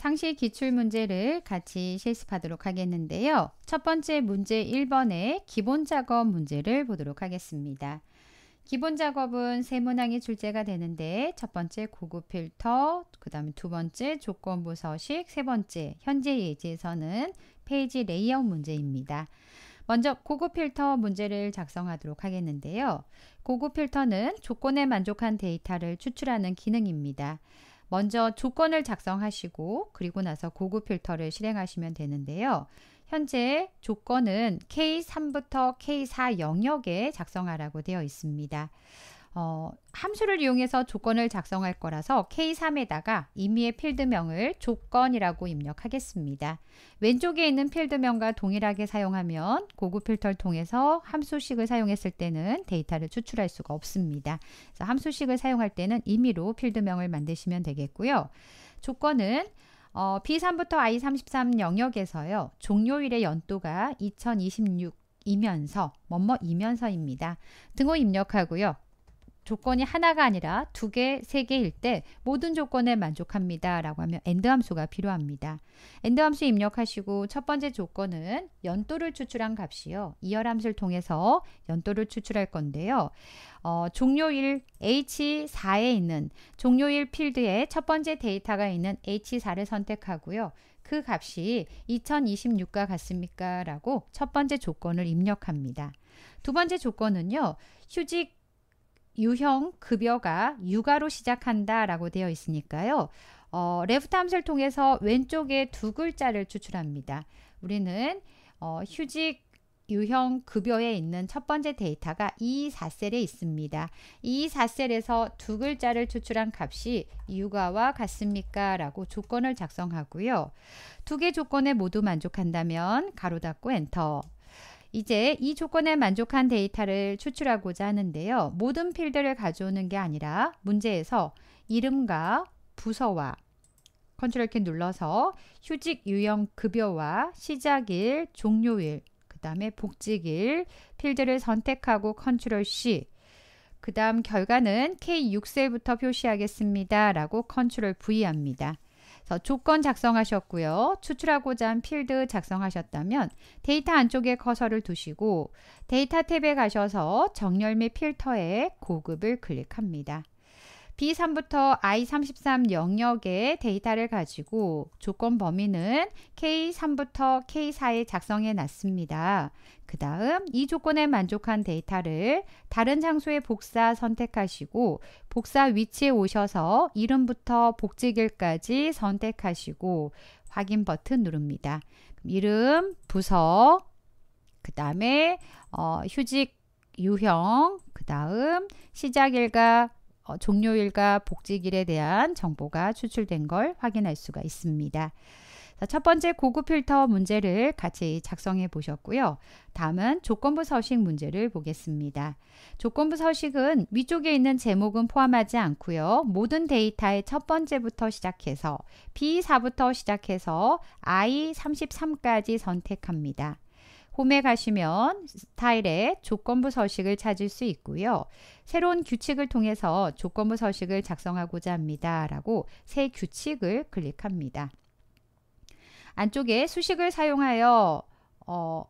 상시 기출 문제를 같이 실습하도록 하겠는데요. 첫 번째 문제 1번의 기본 작업 문제를 보도록 하겠습니다. 기본 작업은 세 문항이 출제가 되는데 첫 번째 고급 필터, 그 다음에 두 번째 조건부 서식, 세 번째 현재 예제에서는 페이지 레이아웃 문제입니다. 먼저 고급 필터 문제를 작성하도록 하겠는데요. 고급 필터는 조건에 만족한 데이터를 추출하는 기능입니다. 먼저 조건을 작성하시고 그리고 나서 고급 필터를 실행하시면 되는데요. 현재 조건은 K3부터 K4 영역에 작성하라고 되어 있습니다. 어, 함수를 이용해서 조건을 작성할 거라서 K3에다가 임의의 필드명을 조건이라고 입력하겠습니다. 왼쪽에 있는 필드명과 동일하게 사용하면 고급 필터를 통해서 함수식을 사용했을 때는 데이터를 추출할 수가 없습니다. 그래서 함수식을 사용할 때는 임의로 필드명을 만드시면 되겠고요. 조건은 어, B3부터 I33 영역에서요. 종료일의 연도가 2026이면서 뭐뭐이면서입니다. 등호 입력하고요. 조건이 하나가 아니라 두 개, 세 개일 때 모든 조건에 만족합니다. 라고 하면 엔드 함수가 필요합니다. 엔드 함수 입력하시고 첫 번째 조건은 연도를 추출한 값이요. 이열 함수를 통해서 연도를 추출할 건데요. 어, 종료일 H4에 있는 종료일 필드에 첫 번째 데이터가 있는 H4를 선택하고요. 그 값이 2026과 같습니까? 라고 첫 번째 조건을 입력합니다. 두 번째 조건은요. 휴직 유형 급여가 육아로 시작한다라고 되어 있으니까요. 어, 레프트 함수를 통해서 왼쪽에 두 글자를 추출합니다. 우리는 어, 휴직 유형 급여에 있는 첫 번째 데이터가 이 4셀에 있습니다. 이 4셀에서 두 글자를 추출한 값이 육아와 같습니까? 라고 조건을 작성하고요. 두 개 조건에 모두 만족한다면 가로 닫고 엔터 이제 이 조건에 만족한 데이터를 추출하고자 하는데요. 모든 필드를 가져오는 게 아니라 문제에서 이름과 부서와 컨트롤 키 눌러서 휴직 유형 급여와 시작일, 종료일, 그 다음에 복직일 필드를 선택하고 컨트롤 C 그 다음 결과는 K6셀부터 표시하겠습니다. 라고 컨트롤 V 합니다. 어, 조건 작성하셨고요. 추출하고자 한 필드 작성하셨다면 데이터 안쪽에 커서를 두시고 데이터 탭에 가셔서 정렬 및 필터에 고급을 클릭합니다. B3부터 I33 영역의 데이터를 가지고 조건 범위는 K3부터 K4에 작성해 놨습니다. 그 다음 이 조건에 만족한 데이터를 다른 장소의 복사 선택하시고 복사 위치에 오셔서 이름부터 복직일까지 선택하시고 확인 버튼 누릅니다. 이름, 부서, 그 다음에 어, 휴직 유형, 그 다음 시작일과 어, 종료일과 복직일에 대한 정보가 추출된 걸 확인할 수가 있습니다. 자, 첫 번째 고급 필터 문제를 같이 작성해 보셨고요. 다음은 조건부 서식 문제를 보겠습니다. 조건부 서식은 위쪽에 있는 제목은 포함하지 않고요. 모든 데이터의 첫 번째부터 시작해서 B4부터 시작해서 I33까지 선택합니다. 홈에 가시면 스타일의 조건부 서식을 찾을 수 있고요. 새로운 규칙을 통해서 조건부 서식을 작성하고자 합니다. 라고 새 규칙을 클릭합니다. 안쪽에 수식을 사용하여 어,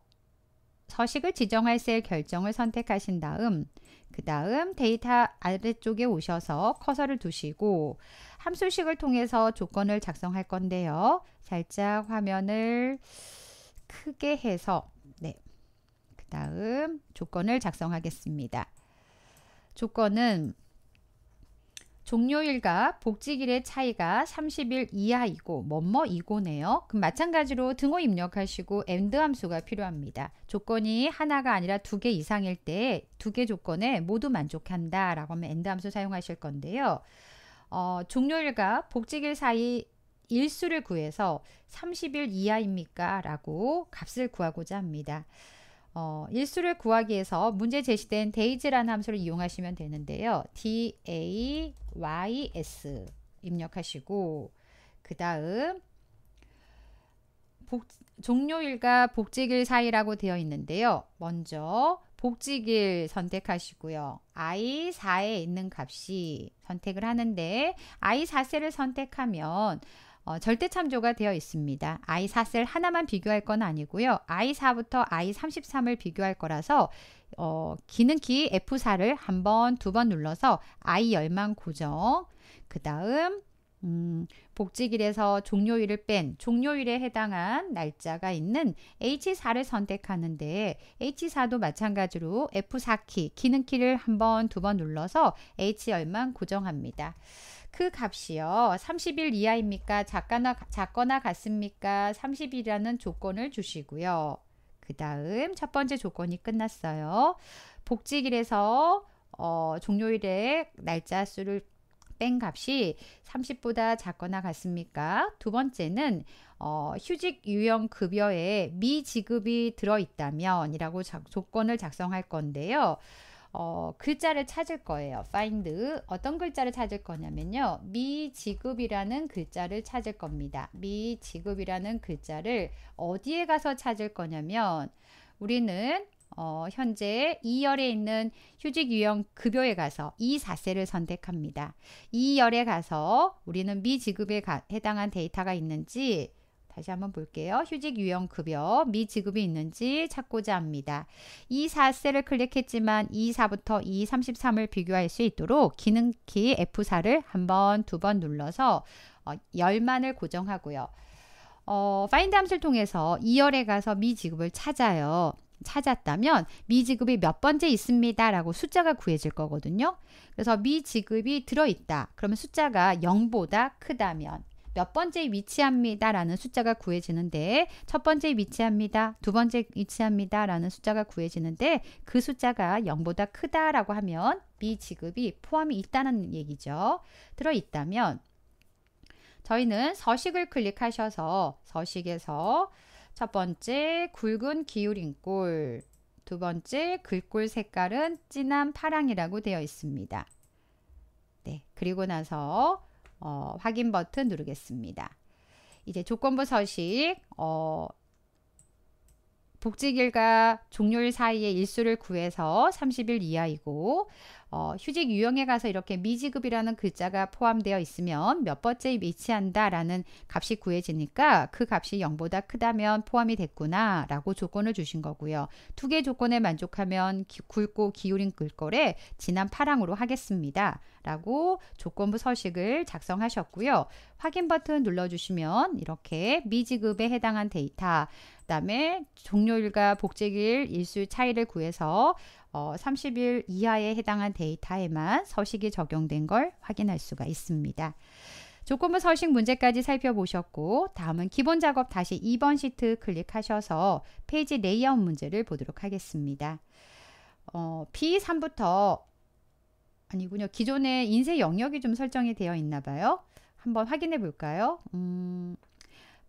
서식을 지정할 셀 결정을 선택하신 다음 그 다음 데이터 아래쪽에 오셔서 커서를 두시고 함수식을 통해서 조건을 작성할 건데요. 살짝 화면을 크게 해서 네. 그 다음 조건을 작성하겠습니다. 조건은 종료일과 복직일의 차이가 30일 이하이고 뭐뭐 이고네요. 그럼 마찬가지로 등호 입력하시고 and 함수가 필요합니다. 조건이 하나가 아니라 두 개 이상일 때 두 개 조건에 모두 만족한다 라고 하면 and 함수 사용하실 건데요. 어, 종료일과 복직일 사이 일수를 구해서 30일 이하입니까? 라고 값을 구하고자 합니다. 어, 일수를 구하기 위해서 문제 제시된 day라는 함수를 이용하시면 되는데요. days 입력하시고 그 다음 종료일과 복직일 사이라고 되어 있는데요. 먼저 복직일 선택하시고요. i4에 있는 값이 선택을 하는데 i4세를 선택하면 어, 절대 참조가 되어 있습니다. i4셀 하나만 비교할 건 아니고요. i4부터 i33을 비교할 거라서 어, 기능키 F4를 한 번, 두 번 눌러서 i 열만 고정. 그 다음 음, 복직일에서 종료일을 뺀 종료일에 해당한 날짜가 있는 H4를 선택하는데 H4도 마찬가지로 F4키, 기능키를 한 번, 두 번 눌러서 H열만 고정합니다. 그 값이요. 30일 이하입니까? 작거나, 작거나 같습니까? 30일이라는 조건을 주시고요. 그 다음 첫 번째 조건이 끝났어요. 복직일에서 어, 종료일에 날짜 수를 뺀 값이 30보다 작거나 같습니까? 두 번째는 어, 휴직 유형 급여에 미지급이 들어있다면 이라고 조건을 작성할 건데요. 어, 글자를 찾을 거예요. find. 어떤 글자를 찾을 거냐면요. 미지급이라는 글자를 찾을 겁니다. 미지급이라는 글자를 어디에 가서 찾을 거냐면 우리는 어, 현재 2열에 있는 휴직 유형 급여에 가서 E4세를 선택합니다. 2열에 가서 우리는 미지급에 가, 해당한 데이터가 있는지 다시 한번 볼게요. 휴직 유형 급여 미지급이 있는지 찾고자 합니다. E4세를 클릭했지만 E4부터 E33을 비교할 수 있도록 기능키 F4를 한 번, 두 번 눌러서 어, 열만을 고정하고요. 어, 파인드 함수를 통해서 2열에 가서 미지급을 찾아요. 찾았다면 미지급이 몇 번째 있습니다. 라고 숫자가 구해질 거거든요. 그래서 미지급이 들어있다. 그러면 숫자가 0보다 크다면 몇 번째 위치합니다 라는 숫자가 구해지는데 첫 번째 위치합니다 두 번째 위치합니다 라는 숫자가 구해지는데 그 숫자가 0보다 크다 라고 하면 미지급이 포함이 있다는 얘기죠 들어있다면 저희는 서식을 클릭하셔서 서식에서 첫 번째 굵은 기울인골두 번째 글꼴 색깔은 진한 파랑이라고 되어 있습니다. 네, 그리고 나서 어, 확인 버튼 누르겠습니다. 이제 조건부 서식 어, 복직일과 종료일 사이에 일수를 구해서 30일 이하이고 어, 휴직 유형에 가서 이렇게 미지급이라는 글자가 포함되어 있으면 몇 번째에 위치한다라는 값이 구해지니까 그 값이 0보다 크다면 포함이 됐구나 라고 조건을 주신 거고요. 두 개 조건에 만족하면 기, 굵고 기울인 글꼴에 진한 파랑으로 하겠습니다. 라고 조건부 서식을 작성하셨고요. 확인 버튼 눌러주시면 이렇게 미지급에 해당한 데이터, 그 다음에 종료일과 복직일 일수 차이를 구해서 어, 30일 이하에 해당한 데이터에만 서식이 적용된 걸 확인할 수가 있습니다. 조건부 서식 문제까지 살펴보셨고 다음은 기본 작업 다시 2번 시트 클릭하셔서 페이지 레이아웃 문제를 보도록 하겠습니다. 어, B3부터 아니군요. 기존에 인쇄 영역이 좀 설정이 되어 있나 봐요. 한번 확인해 볼까요? 음,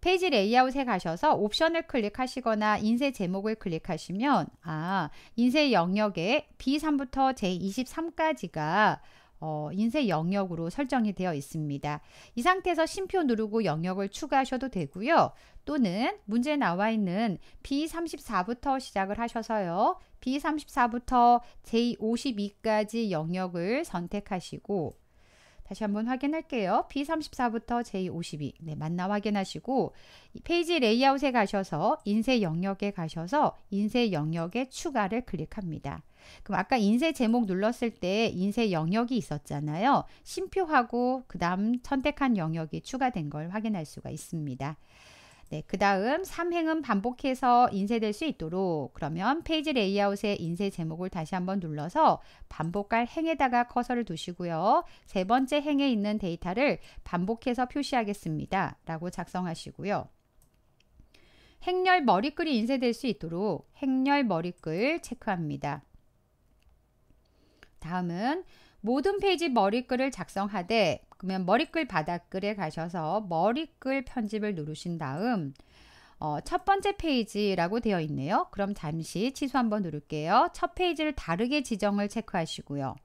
페이지 레이아웃에 가셔서 옵션을 클릭하시거나 인쇄 제목을 클릭하시면 아 인쇄 영역에 B3부터 J23까지가 어, 인쇄 영역으로 설정이 되어 있습니다. 이 상태에서 심표 누르고 영역을 추가하셔도 되고요. 또는 문제 나와 있는 B34부터 시작을 하셔서요. B34부터 J52까지 영역을 선택하시고 다시 한 번 확인할게요. B34부터 J52. 네, 만나 확인하시고 페이지 레이아웃에 가셔서 인쇄 영역에 가셔서 인쇄 영역에 추가를 클릭합니다. 그럼 아까 인쇄 제목 눌렀을 때 인쇄 영역이 있었잖아요. 심표하고 그 다음 선택한 영역이 추가된 걸 확인할 수가 있습니다. 네, 그 다음 3행은 반복해서 인쇄될 수 있도록 그러면 페이지 레이아웃의 인쇄 제목을 다시 한번 눌러서 반복할 행에다가 커서를 두시고요. 세 번째 행에 있는 데이터를 반복해서 표시하겠습니다. 라고 작성하시고요. 행렬 머리글이 인쇄될 수 있도록 행렬 머리글 체크합니다. 다음은 모든 페이지 머리글을 작성하되 그러면 머리글 바닥글에 가셔서 머리글 편집을 누르신 다음 어, 첫 번째 페이지라고 되어 있네요. 그럼 잠시 취소 한번 누를게요. 첫 페이지를 다르게 지정을 체크하시고요.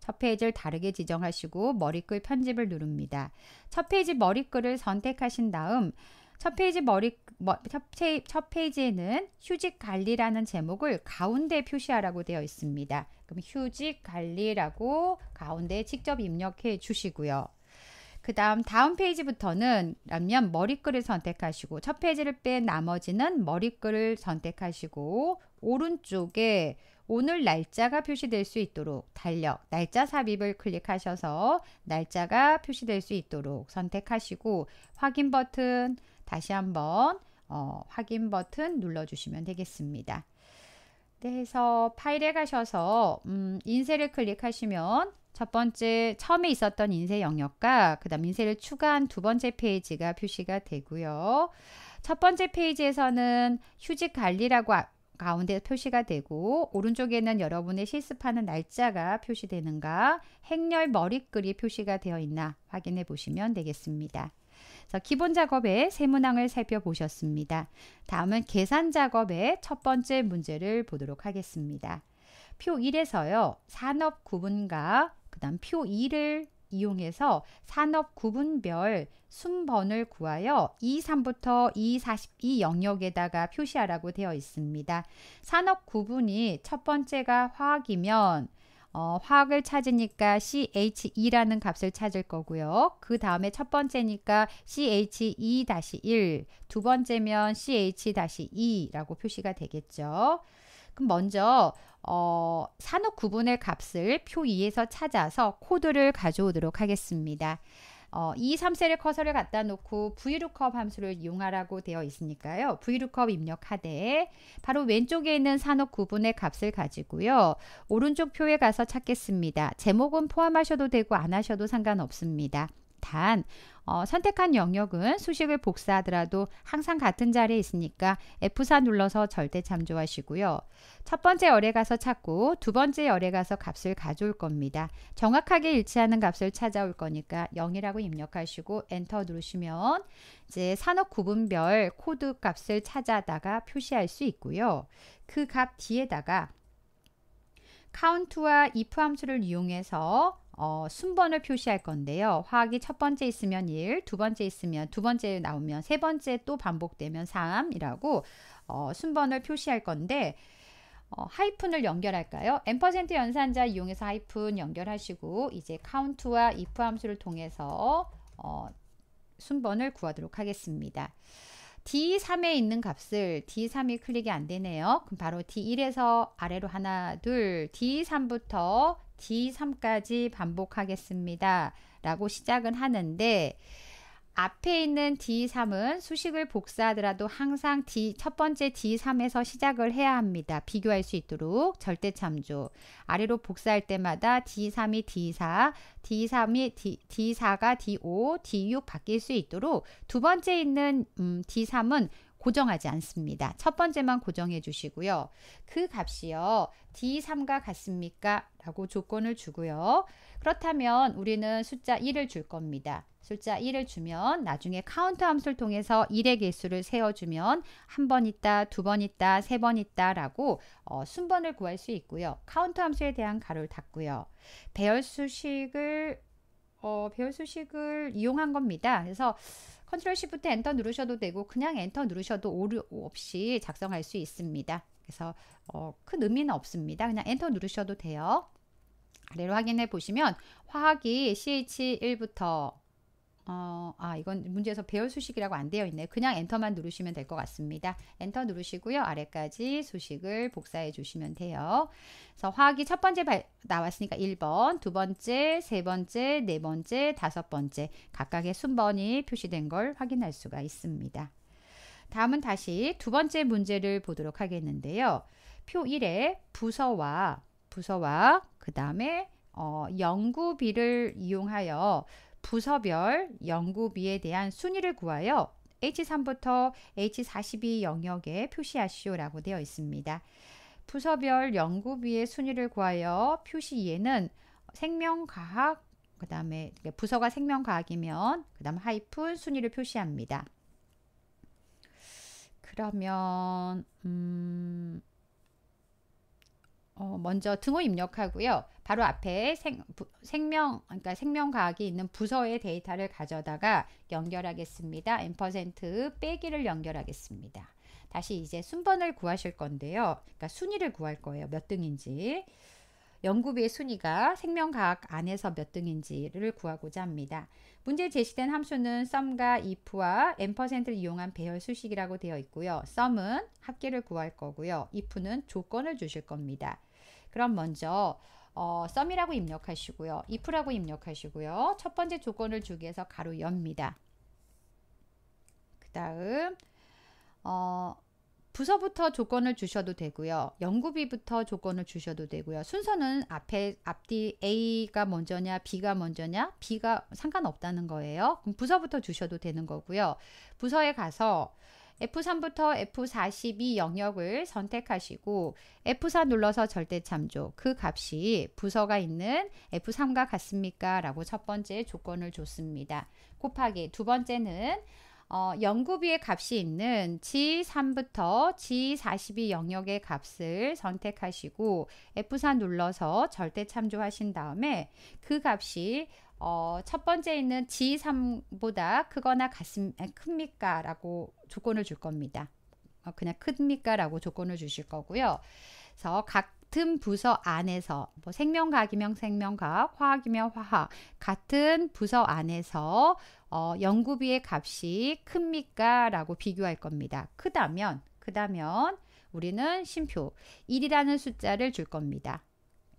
첫 페이지를 다르게 지정하시고 머리글 편집을 누릅니다. 첫 페이지 머리글을 선택하신 다음 첫 페이지 머리 첫 페이지에는 휴직 관리라는 제목을 가운데 표시하라고 되어 있습니다. 그럼 휴직 관리라고 가운데 직접 입력해 주시고요. 그 다음 다음 페이지부터는 라면 머리글을 선택하시고 첫 페이지를 뺀 나머지는 머리글을 선택하시고 오른쪽에 오늘 날짜가 표시될 수 있도록 달력 날짜 삽입을 클릭하셔서 날짜가 표시될 수 있도록 선택하시고 확인 버튼 다시 한번 어, 확인 버튼 눌러주시면 되겠습니다. 그래서 네, 파일에 가셔서 음, 인쇄를 클릭하시면 첫 번째 처음에 있었던 인쇄 영역과 그 다음 인쇄를 추가한 두 번째 페이지가 표시가 되고요. 첫 번째 페이지에서는 휴직 관리라고 아, 가운데 표시가 되고 오른쪽에는 여러분의 실습하는 날짜가 표시되는가 행렬 머리글이 표시가 되어 있나 확인해 보시면 되겠습니다. 그 기본 작업의 세 문항을 살펴보셨습니다. 다음은 계산 작업의 첫 번째 문제를 보도록 하겠습니다. 표 1에서요. 산업 구분과 그다음 표 2를 이용해서 산업 구분별 순번을 구하여 2, 3부터 2, 42 영역에다가 표시하라고 되어 있습니다. 산업 구분이 첫 번째가 화학이면 어, 화학을 찾으니까 CH2라는 값을 찾을 거고요. 그 다음에 첫 번째니까 CH2-1, 두 번째면 CH-2라고 표시가 되겠죠. 그럼 먼저 어, 산업 구분의 값을 표 2에서 찾아서 코드를 가져오도록 하겠습니다. 어, 2, 3셀의 커서를 갖다 놓고 vlookup 함수를 이용하라고 되어 있으니까요. vlookup 입력하되 바로 왼쪽에 있는 산업 구분의 값을 가지고요. 오른쪽 표에 가서 찾겠습니다. 제목은 포함하셔도 되고 안 하셔도 상관없습니다. 단 어, 선택한 영역은 수식을 복사하더라도 항상 같은 자리에 있으니까 F4 눌러서 절대 참조하시고요. 첫 번째 열에 가서 찾고 두 번째 열에 가서 값을 가져올 겁니다. 정확하게 일치하는 값을 찾아올 거니까 0이라고 입력하시고 엔터 누르시면 이제 산업 구분별 코드 값을 찾아다가 표시할 수 있고요. 그 값 뒤에다가 카운트와 if 함수를 이용해서 어, 순번을 표시할 건데요. 화학이 첫 번째 있으면 1, 두 번째 있으면 두 번째 나오면 세 번째 또 반복되면 3이라고 어, 순번을 표시할 건데 어, 하이픈을 연결할까요? n% 연산자 이용해서 하이픈 연결하시고 이제 카운트와 if 함수를 통해서 어, 순번을 구하도록 하겠습니다. D3에 있는 값을 D3이 클릭이 안 되네요. 그럼 바로 D1에서 아래로 하나, 둘, D3부터 D3까지 반복하겠습니다. 라고 시작은 하는데 앞에 있는 D3은 수식을 복사하더라도 항상 D, 첫 번째 D3에서 시작을 해야 합니다. 비교할 수 있도록 절대 참조. 아래로 복사할 때마다 D3이 D4, D3이 D, D4가 D5, D6 바뀔 수 있도록 두 번째 있는 음, D3은 고정하지 않습니다. 첫 번째만 고정해 주시고요. 그 값이요. D3과 같습니까? 라고 조건을 주고요. 그렇다면 우리는 숫자 1을 줄 겁니다. 숫자 1을 주면 나중에 카운트 함수를 통해서 1의 개수를 세워주면 한 번 있다, 두 번 있다, 세 번 있다 라고 어, 순번을 구할 수 있고요. 카운트 함수에 대한 가로를 닫고요. 배열수식을 어, 배열수식을 이용한 겁니다. 그래서 컨트롤 시프트 엔터 누르셔도 되고 그냥 엔터 누르셔도 오류 없이 작성할 수 있습니다. 그래서 어, 큰 의미는 없습니다. 그냥 엔터 누르셔도 돼요. 아래로 확인해 보시면 화학이 CH1부터 어, 아, 이건 문제에서 배열 수식이라고 안 되어 있네요. 그냥 엔터만 누르시면 될 것 같습니다. 엔터 누르시고요. 아래까지 수식을 복사해 주시면 돼요. 그래서 화학이 첫 번째 발, 나왔으니까 1번, 두 번째, 세 번째, 네 번째, 다섯 번째 각각의 순번이 표시된 걸 확인할 수가 있습니다. 다음은 다시 두 번째 문제를 보도록 하겠는데요. 표 1에 부서와 부서와 그 다음에 어, 연구비를 이용하여 부서별 연구비에 대한 순위를 구하여 H3부터 H42 영역에 표시하시오라고 되어 있습니다. 부서별 연구비의 순위를 구하여 표시에는 생명과학, 그 다음에 부서가 생명과학이면 그 다음 하이픈 순위를 표시합니다. 그러면 음... 어, 먼저 등호 입력하고요. 바로 앞에 생, 부, 생명, 그러니까 생명과학이 있는 부서의 데이터를 가져다가 연결하겠습니다. 앰 빼기를 연결하겠습니다. 다시 이제 순번을 구하실 건데요. 그러니까 순위를 구할 거예요. 몇 등인지. 연구비의 순위가 생명과학 안에서 몇 등인지를 구하고자 합니다. 문제 제시된 함수는 썸과 if와 앰를 이용한 배열 수식이라고 되어 있고요. 썸은 합계를 구할 거고요. if는 조건을 주실 겁니다. 그럼 먼저 어, 썸이라고 입력하시고요. if라고 입력하시고요. 첫 번째 조건을 주기 위해서 가로 엽니다. 그 다음 어, 부서부터 조건을 주셔도 되고요. 연구비부터 조건을 주셔도 되고요. 순서는 앞에 앞뒤 A가 먼저냐 B가 먼저냐 B가 상관없다는 거예요. 그럼 부서부터 주셔도 되는 거고요. 부서에 가서 F3부터 F42 영역을 선택하시고 F4 눌러서 절대 참조 그 값이 부서가 있는 F3과 같습니까? 라고 첫 번째 조건을 줬습니다. 곱하기 두 번째는 어, 연구비의 값이 있는 G3부터 G42 영역의 값을 선택하시고 F4 눌러서 절대 참조하신 다음에 그 값이 어, 첫 번째 있는 G3보다 크거나 같습, 큽니까? 라고 조건을 줄 겁니다. 어, 그냥 큽니까? 라고 조건을 주실 거고요. 그래서 같은 부서 안에서 뭐 생명과학이면 생명과학, 화학이면 화학 같은 부서 안에서 어, 연구비의 값이 큽니까? 라고 비교할 겁니다. 크다면 크다면 우리는 심표 1이라는 숫자를 줄 겁니다.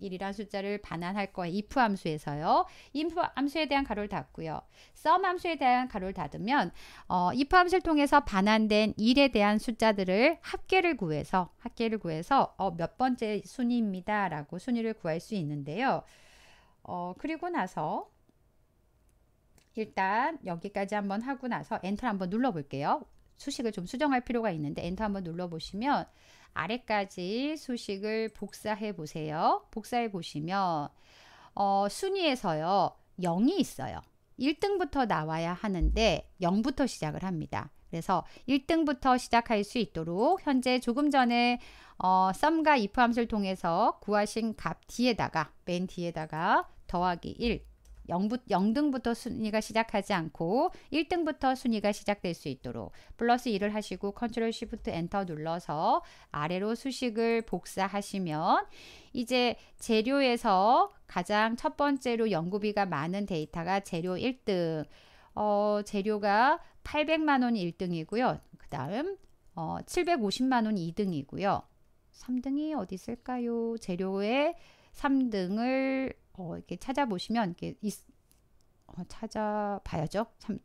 1이란 숫자를 반환할 거예요. if 함수에서요. if 함수에 대한 가로를 닫고요. sum 함수에 대한 가로를 닫으면 어, if 함수를 통해서 반환된 1에 대한 숫자들을 합계를 구해서 합계를 구해서 어, 몇 번째 순위입니다. 라고 순위를 구할 수 있는데요. 어, 그리고 나서 일단 여기까지 한번 하고 나서 엔터 한번 눌러 볼게요. 수식을 좀 수정할 필요가 있는데 엔터 한번 눌러 보시면 아래까지 수식을 복사해 보세요. 복사해 보시면 어, 순위에서요. 0이 있어요. 1등부터 나와야 하는데 0부터 시작을 합니다. 그래서 1등부터 시작할 수 있도록 현재 조금 전에 어, 썸과 if 함수를 통해서 구하신 값 뒤에다가 맨 뒤에다가 더하기 1 0부, 0등부터 순위가 시작하지 않고 1등부터 순위가 시작될 수 있도록 플러스 1을 하시고 컨트롤 시프트 엔터 눌러서 아래로 수식을 복사하시면 이제 재료에서 가장 첫 번째로 연구비가 많은 데이터가 재료 1등 어, 재료가 800만원 1등이고요. 그 다음 어, 750만원 2등이고요. 3등이 어디 있을까요? 재료의 3등을 어, 이렇게 찾아보시면 이렇게 있, 어, 찾아봐야죠. 참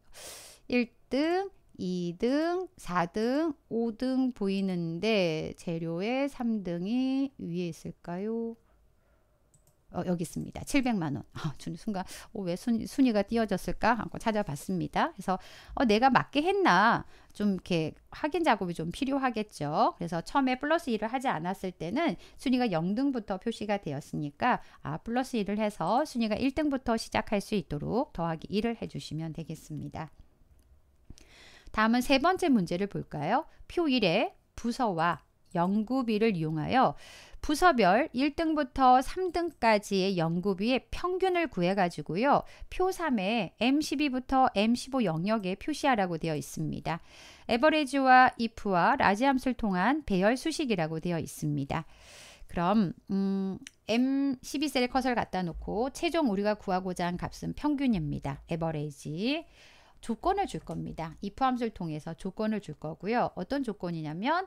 1등, 2등, 4등, 5등 보이는데 재료의 3등이 위에 있을까요? 어, 여기 있습니다. 700만 원. 아, 준 순간 어, 왜 순, 순위가 띄어졌을까 하고 찾아봤습니다. 그래서 어, 내가 맞게 했나 좀 이렇게 확인 작업이 좀 필요하겠죠. 그래서 처음에 플러스 1을 하지 않았을 때는 순위가 0등부터 표시가 되었으니까 아 플러스 1을 해서 순위가 1등부터 시작할 수 있도록 더하기 1을 해주시면 되겠습니다. 다음은 세 번째 문제를 볼까요? 표 1에 부서와 연구비를 이용하여 부서별 1등부터 3등까지의 연구비의 평균을 구해가지고요. 표 3에 M12부터 M15 영역에 표시하라고 되어 있습니다. 에버레지와 if와 라지함수를 통한 배열 수식이라고 되어 있습니다. 그럼 음, M12셀 컷을 갖다 놓고 최종 우리가 구하고자 한 값은 평균입니다. 에버레이지 조건을 줄 겁니다. if 함수를 통해서 조건을 줄 거고요. 어떤 조건이냐면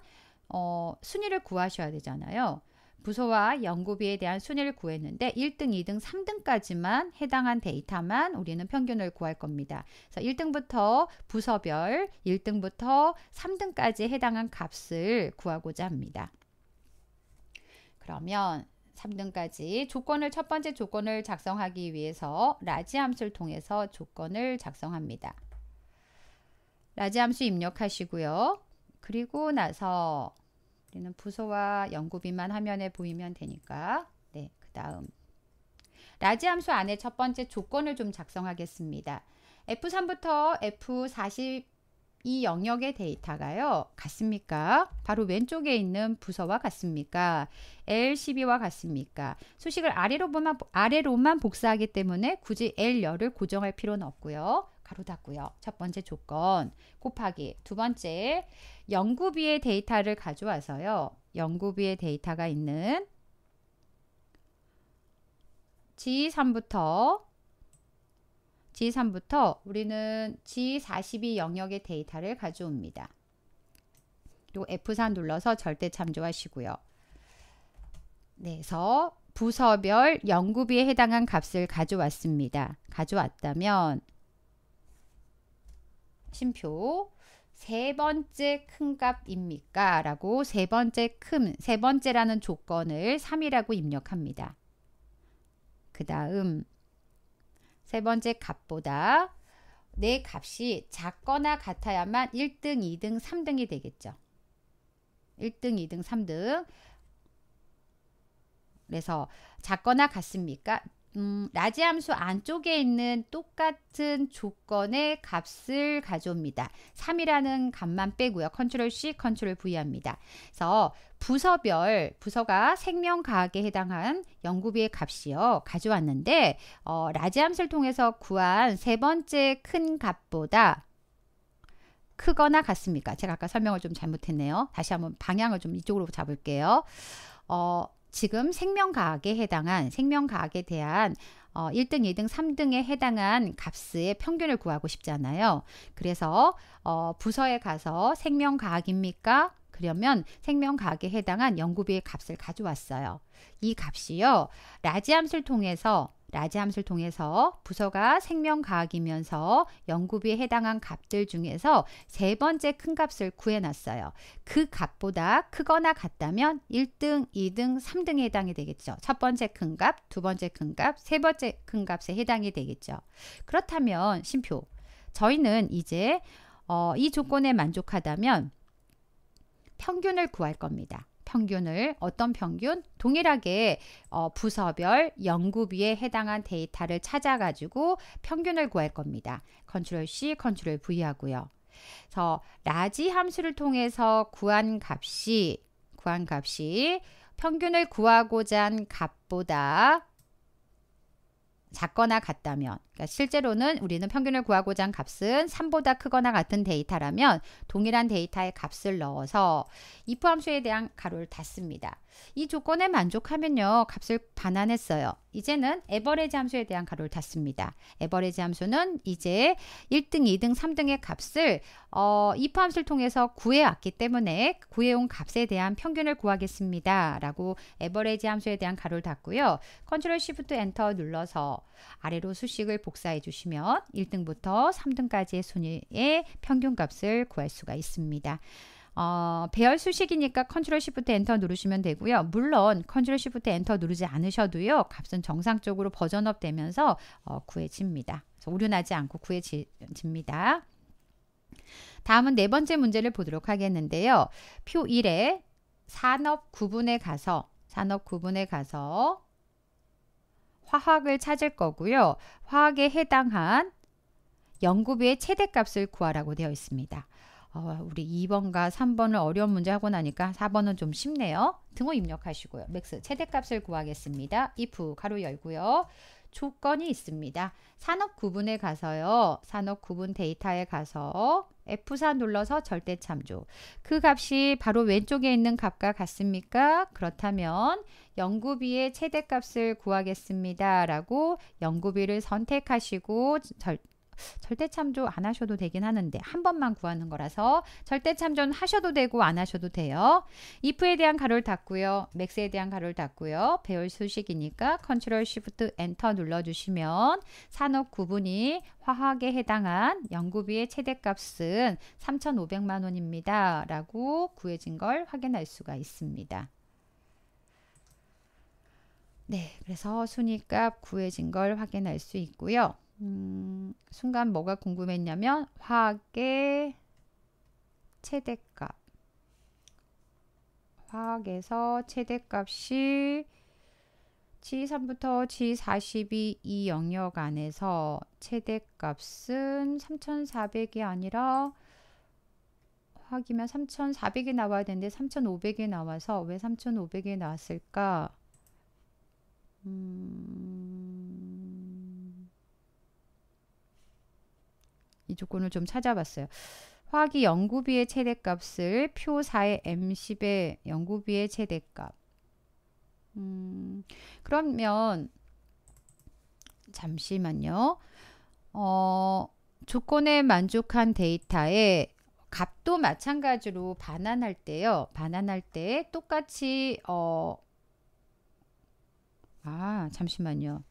어, 순위를 구하셔야 되잖아요. 부서와 연구비에 대한 순위를 구했는데 1등, 2등, 3등까지만 해당한 데이터만 우리는 평균을 구할 겁니다. 그래서 1등부터 부서별, 1등부터 3등까지 해당한 값을 구하고자 합니다. 그러면 3등까지 조건을 첫 번째 조건을 작성하기 위해서 라지 함수를 통해서 조건을 작성합니다. 라지 함수 입력하시고요. 그리고 나서 우리는 부서와 연구비만 화면에 보이면 되니까 네, 그 다음 라지 함수 안에 첫 번째 조건을 좀 작성하겠습니다. F3부터 F40 이 영역의 데이터가요. 같습니까? 바로 왼쪽에 있는 부서와 같습니까? L12와 같습니까? 수식을 아래로 보면, 아래로만 복사하기 때문에 굳이 L열을 고정할 필요는 없고요. 가로 닫고요. 첫 번째 조건 곱하기 두 번째 연구비의 데이터를 가져와서요. 연구비의 데이터가 있는 G3부터 G3부터 우리는 G42 영역의 데이터를 가져옵니다. 그리고 F4 눌러서 절대 참조하시고요. 그래서 부서별 연구비에 해당한 값을 가져왔습니다. 가져왔다면 심표 세 번째 큰 값입니까? 라고 세 번째 큰, 세 번째라는 조건을 3이라고 입력합니다. 그 다음 세 번째 값보다 내 값이 작거나 같아야만 1등, 2등, 3등이 되겠죠. 1등, 2등, 3등. 그래서 작거나 같습니까? 음, 라지 함수 안쪽에 있는 똑같은 조건의 값을 가져옵니다. 3이라는 값만 빼고요. 컨트롤 C, 컨트롤 V 합니다. 그래서 부서별, 부서가 생명과학에 해당한 연구비의 값이요. 가져왔는데 어, 라지 함수를 통해서 구한 세 번째 큰 값보다 크거나 같습니까? 제가 아까 설명을 좀 잘못했네요. 다시 한번 방향을 좀 이쪽으로 잡을게요. 어, 지금 생명과학에 해당한 생명과학에 대한 어, 1등, 2등, 3등에 해당한 값의 평균을 구하고 싶잖아요. 그래서 어, 부서에 가서 생명과학입니까? 그러면 생명과학에 해당한 연구비의 값을 가져왔어요. 이 값이요. 라지 함수를 통해서 라지 함수를 통해서 부서가 생명과학이면서 연구비에 해당한 값들 중에서 세 번째 큰 값을 구해놨어요. 그 값보다 크거나 같다면 1등, 2등, 3등에 해당이 되겠죠. 첫 번째 큰 값, 두 번째 큰 값, 세 번째 큰 값에 해당이 되겠죠. 그렇다면 심표, 저희는 이제 어, 이 조건에 만족하다면 평균을 구할 겁니다. 평균을 어떤 평균? 동일하게 어, 부서별 연구비에 해당한 데이터를 찾아가지고 평균을 구할 겁니다. 컨트롤 C, 컨트롤 V 하고요. 그래서 라지 함수를 통해서 구한 값이 구한 값이 평균을 구하고자 한 값보다 작거나 같다면 그러니까 실제로는 우리는 평균을 구하고자 한 값은 3보다 크거나 같은 데이터라면 동일한 데이터의 값을 넣어서 if 함수에 대한 가로를 닫습니다. 이 조건에 만족하면요. 값을 반환했어요. 이제는 에버레지 함수에 대한 가로를 닫습니다. 에버레지 함수는 이제 1등, 2등, 3등의 값을 어, if 함수를 통해서 구해왔기 때문에 구해온 값에 대한 평균을 구하겠습니다. 라고 에버레지 함수에 대한 가로를 닫고요. 컨트롤 시프트 엔터 눌러서 아래로 수식을 복사해 주시면 1등부터 3등까지의 순위의 평균값을 구할 수가 있습니다. 어, 배열 수식이니까 컨트롤 시프트 엔터 누르시면 되고요. 물론 컨트롤 시프트 엔터 누르지 않으셔도요. 값은 정상적으로 버전업 되면서 어, 구해집니다. 오류나지 않고 구해집니다. 다음은 네 번째 문제를 보도록 하겠는데요. 표 1에 산업 구분에 가서 산업 구분에 가서 화학을 찾을 거고요. 화학에 해당한 연구비의 최대값을 구하라고 되어 있습니다. 어, 우리 2번과 3번을 어려운 문제 하고 나니까 4번은 좀 쉽네요. 등호 입력하시고요. 맥스 최대값을 구하겠습니다. if 가로 열고요. 조건이 있습니다. 산업 구분에 가서요. 산업 구분 데이터에 가서 F4 눌러서 절대 참조. 그 값이 바로 왼쪽에 있는 값과 같습니까? 그렇다면 연구비의 최대값을 구하겠습니다. 라고 연구비를 선택하시고 절, 절대 참조 안 하셔도 되긴 하는데 한 번만 구하는 거라서 절대 참조는 하셔도 되고 안 하셔도 돼요. if에 대한 가로를 닫고요. max에 대한 가로를 닫고요. 배열 수식이니까 컨트롤 쉬프트 엔터 눌러주시면 산업 구분이 화학에 해당한 연구비의 최대값은 3,500만 원입니다. 라고 구해진 걸 확인할 수가 있습니다. 네, 그래서 순위값 구해진 걸 확인할 수 있고요. 음, 순간 뭐가 궁금했냐면 화학의 최대값. 화학에서 최대값이 G3부터 G42 이 영역 안에서 최대값은 3,400이 아니라 화학이면 3,400이 나와야 되는데 3,500이 나와서 왜 3,500이 나왔을까? 음... 이 조건을 좀 찾아봤어요. 화학이 연구비의 최대값을 표 4의 M10의 연구비의 최대값. 음, 그러면 잠시만요. 어, 조건에 만족한 데이터에 값도 마찬가지로 반환할 때요. 반환할 때 똑같이 어, 아, 잠시만요.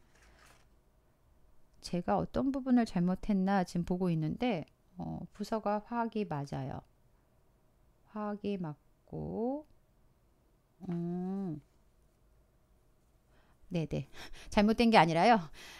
제가 어떤 부분을 잘못했나 지금 보고 있는데 어, 부서가 화학이 맞아요. 화학이 맞고 음. 네네. 잘못된 게 아니라요.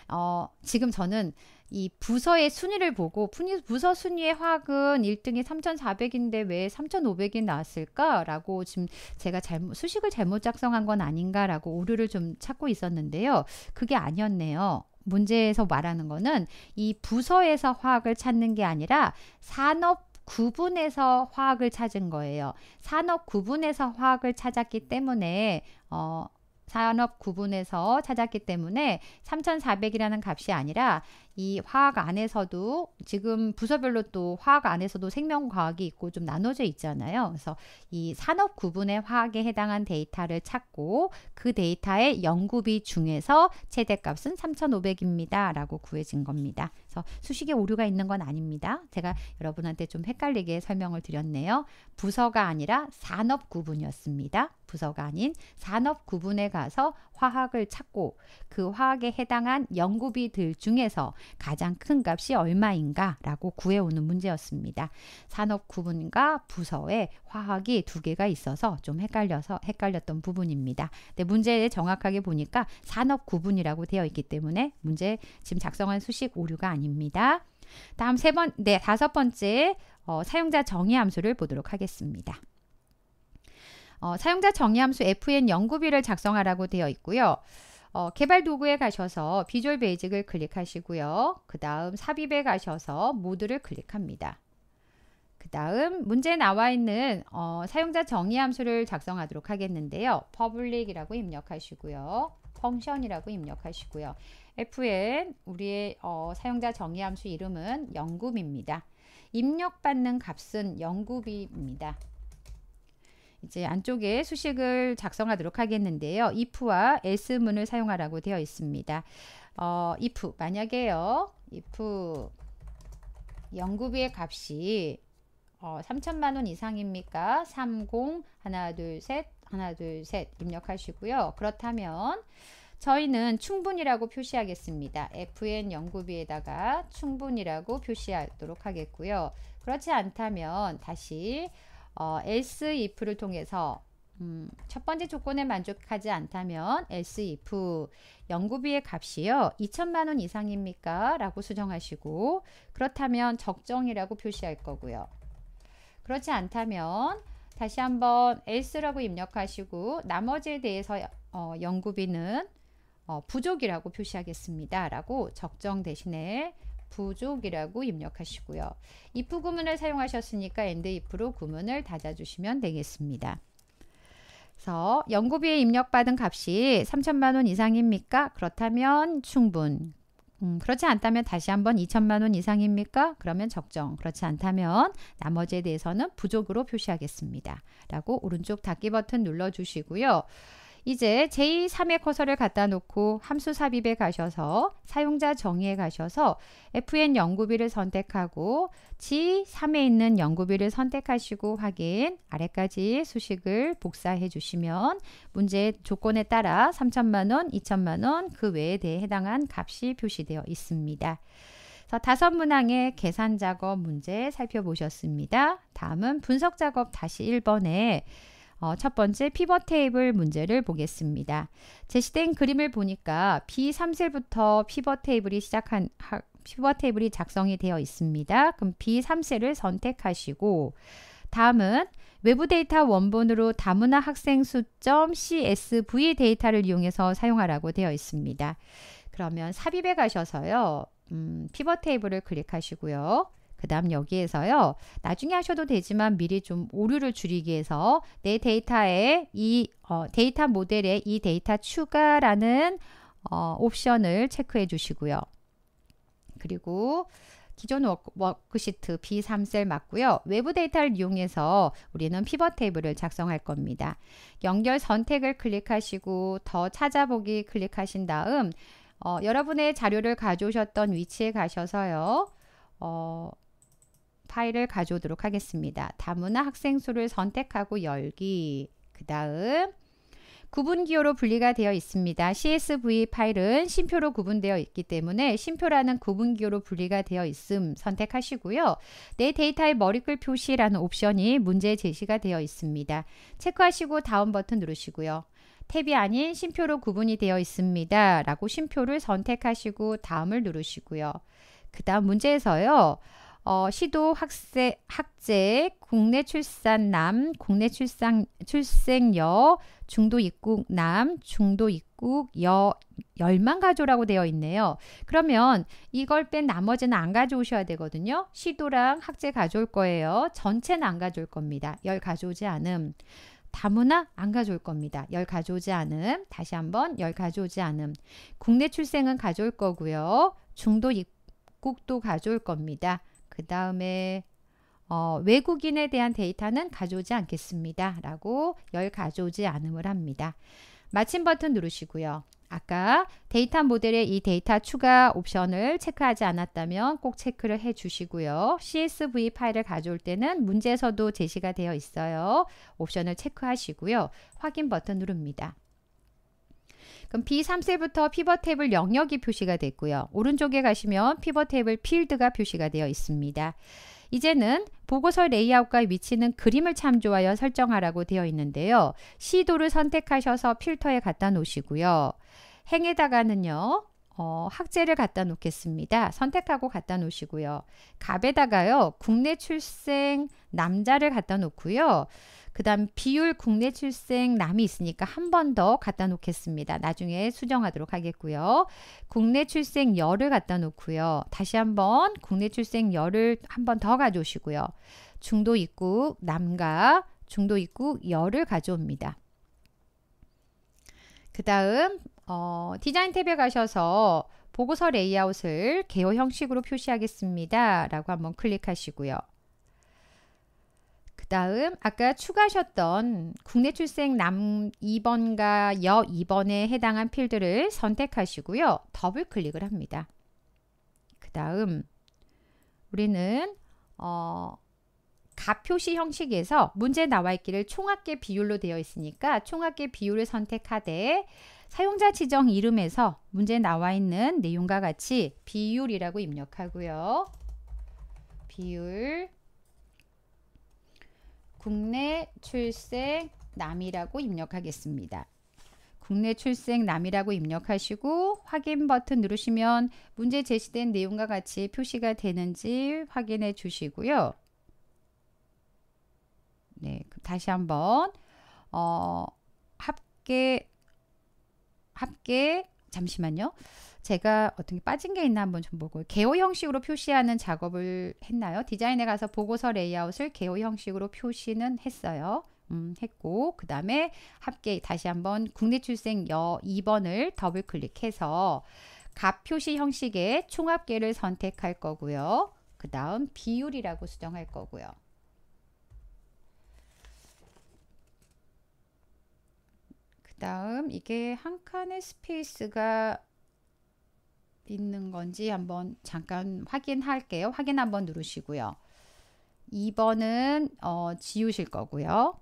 어, 지금 저는 이 부서의 순위를 보고 부서 순위의 화학은 1등이 3,400인데 왜 3,500이 나왔을까라고 지금 제가 잘못 수식을 잘못 작성한 건 아닌가라고 오류를 좀 찾고 있었는데요. 그게 아니었네요. 문제에서 말하는 거는 이 부서에서 화학을 찾는 게 아니라 산업 구분에서 화학을 찾은 거예요. 산업 구분에서 화학을 찾았기 때문에 어 산업 구분에서 찾았기 때문에 3400이라는 값이 아니라 이 화학 안에서도 지금 부서별로 또 화학 안에서도 생명과학이 있고 좀 나눠져 있잖아요. 그래서 이 산업 구분의 화학에 해당한 데이터를 찾고 그 데이터의 연구비 중에서 최대값은 3,500입니다. 라고 구해진 겁니다. 그래서 수식에 오류가 있는 건 아닙니다. 제가 여러분한테 좀 헷갈리게 설명을 드렸네요. 부서가 아니라 산업 구분이었습니다. 부서가 아닌 산업 구분에 가서 화학을 찾고 그 화학에 해당한 연구비들 중에서 가장 큰 값이 얼마인가라고 구해오는 문제였습니다. 산업 구분과 부서에 화학이 두 개가 있어서 좀 헷갈려서 헷갈렸던 부분입니다. 근데 문제에 정확하게 보니까 산업 구분이라고 되어 있기 때문에 문제 지금 작성한 수식 오류가 아닙니다. 다음 세 번, 네, 다섯 번째 어, 사용자 정의 함수를 보도록 하겠습니다. 어, 사용자 정의 함수 fn 연구비를 작성하라고 되어 있고요. 어, 개발 도구에 가셔서 비주얼 베이직을 클릭하시고요. 그 다음 삽입에 가셔서 모드를 클릭합니다. 그 다음 문제에 나와 있는 어, 사용자 정의 함수를 작성하도록 하겠는데요. public이라고 입력하시고요. 펑션이라고 입력하시고요. fn 우리의 어, 사용자 정의 함수 이름은 영굽입니다. 입력받는 값은 영구비입니다 이제 안쪽에 수식을 작성하도록 하겠는데요. if와 s문을 사용하라고 되어 있습니다. 어, if 만약에요. if 연구비의 값이 어, 3천만 원 이상입니까? 30 하나 둘셋 하나 둘셋 입력하시고요. 그렇다면 저희는 충분이라고 표시하겠습니다. FN 연구비에다가 충분이라고 표시하도록 하겠고요. 그렇지 않다면 다시 어, else if를 통해서 음, 첫 번째 조건에 만족하지 않다면 else if 연구비의 값이요 2천만 원 이상입니까? 라고 수정하시고 그렇다면 적정이라고 표시할 거고요. 그렇지 않다면 다시 한번 else라고 입력하시고 나머지에 대해서 어, 연구비는 어, 부족이라고 표시하겠습니다. 라고 적정 대신에 부족이라고 입력하시고요. if 구문을 사용하셨으니까 and if로 구문을 닫아주시면 되겠습니다. 그래서 연구비에 입력받은 값이 3천만 원 이상입니까? 그렇다면 충분. 음, 그렇지 않다면 다시 한번 2천만 원 이상입니까? 그러면 적정. 그렇지 않다면 나머지에 대해서는 부족으로 표시하겠습니다. 라고 오른쪽 닫기 버튼 눌러주시고요. 이제 제3의 커서를 갖다 놓고 함수 삽입에 가셔서 사용자 정의에 가셔서 FN 연구비를 선택하고 G3에 있는 연구비를 선택하시고 확인 아래까지 수식을 복사해 주시면 문제 조건에 따라 3천만원, 2천만원 그 외에 대해 해당한 값이 표시되어 있습니다. 다섯 문항의 계산 작업 문제 살펴보셨습니다. 다음은 분석 작업 다시 1번에 어, 첫 번째 피벗 테이블 문제를 보겠습니다. 제시된 그림을 보니까 B3셀부터 피벗 테이블이 시작한 하, 피벗 테이블이 작성이 되어 있습니다. 그럼 B3셀을 선택하시고 다음은 외부 데이터 원본으로 다문화 학생 수점 CSV 데이터를 이용해서 사용하라고 되어 있습니다. 그러면 삽입에 가셔서요. 음, 피벗 테이블을 클릭하시고요. 그 다음 여기에서요. 나중에 하셔도 되지만 미리 좀 오류를 줄이기 위해서 내 데이터에 이 어, 데이터 모델에 이 데이터 추가라는 어, 옵션을 체크해 주시고요. 그리고 기존 워크, 시트 B3셀 맞고요. 외부 데이터를 이용해서 우리는 피벗 테이블을 작성할 겁니다. 연결 선택을 클릭하시고 더 찾아보기 클릭하신 다음 어, 여러분의 자료를 가져오셨던 위치에 가셔서요. 어, 파일을 가져오도록 하겠습니다. 다문화 학생 수를 선택하고 열기. 그 다음 구분기호로 분리가 되어 있습니다. CSV 파일은 심표로 구분되어 있기 때문에 심표라는 구분기호로 분리가 되어 있음 선택하시고요. 내 데이터의 머리글 표시라는 옵션이 문제 제시가 되어 있습니다. 체크하시고 다음 버튼 누르시고요. 탭이 아닌 심표로 구분이 되어 있습니다. 라고 심표를 선택하시고 다음을 누르시고요. 그 다음 문제에서요. 어, 시도 학세, 학제, 국내 출산남, 국내 출산, 출생여, 중도 입국남, 중도 입국여, 열만 가져오라고 되어 있네요. 그러면 이걸 뺀 나머지는 안 가져오셔야 되거든요. 시도랑 학제 가져올 거예요. 전체는 안 가져올 겁니다. 열 가져오지 않음. 다문화 안 가져올 겁니다. 열 가져오지 않음. 다시 한번 열 가져오지 않음. 국내 출생은 가져올 거고요. 중도 입국도 가져올 겁니다. 그 다음에 어, 외국인에 대한 데이터는 가져오지 않겠습니다. 라고 열 가져오지 않음을 합니다. 마침 버튼 누르시고요. 아까 데이터 모델에 이 데이터 추가 옵션을 체크하지 않았다면 꼭 체크를 해 주시고요. CSV 파일을 가져올 때는 문제에서도 제시가 되어 있어요. 옵션을 체크하시고요. 확인 버튼 누릅니다. 그럼 B3셀부터 피벗 탭을 영역이 표시가 됐고요. 오른쪽에 가시면 피벗 탭을 필드가 표시가 되어 있습니다. 이제는 보고서 레이아웃과 위치는 그림을 참조하여 설정하라고 되어 있는데요. 시도를 선택하셔서 필터에 갖다 놓으시고요. 행에다가는요. 어, 학제를 갖다 놓겠습니다. 선택하고 갖다 놓으시고요. 갑에다가요. 국내 출생 남자를 갖다 놓고요. 그 다음 비율 국내 출생 남이 있으니까 한 번 더 갖다 놓겠습니다. 나중에 수정하도록 하겠고요. 국내 출생 열을 갖다 놓고요. 다시 한 번 국내 출생 열을 한 번 더 가져오시고요. 중도 입국 남과 중도 입국 열을 가져옵니다. 그 다음 어, 디자인 탭에 가셔서 보고서 레이아웃을 개요 형식으로 표시하겠습니다. 라고 한번 클릭하시고요. 다음 아까 추가하셨던 국내 출생 남 2번과 여 2번에 해당한 필드를 선택하시고요. 더블 클릭을 합니다. 그 다음 우리는 어, 가표시 형식에서 문제 나와 있기를 총합계 비율로 되어 있으니까 총합계 비율을 선택하되 사용자 지정 이름에서 문제 나와 있는 내용과 같이 비율이라고 입력하고요. 비율 국내 출생 남이라고 입력하겠습니다. 국내 출생 남이라고 입력하시고 확인 버튼 누르시면 문제 제시된 내용과 같이 표시가 되는지 확인해 주시고요. 네, 다시 한번 어, 합계 합계 잠시만요. 제가 어떤 게 빠진 게 있나 한번 좀 보고 개호 형식으로 표시하는 작업을 했나요? 디자인에 가서 보고서 레이아웃을 개호 형식으로 표시는 했어요. 음, 했고 그 다음에 함께 다시 한번 국내 출생 여 2번을 더블 클릭해서 값 표시 형식의 총합계를 선택할 거고요. 그 다음 비율이라고 수정할 거고요. 그 다음 이게 한 칸의 스페이스가 있는 건지 한번 잠깐 확인할게요. 확인 한번 누르시고요. 2번은 어, 지우실 거고요.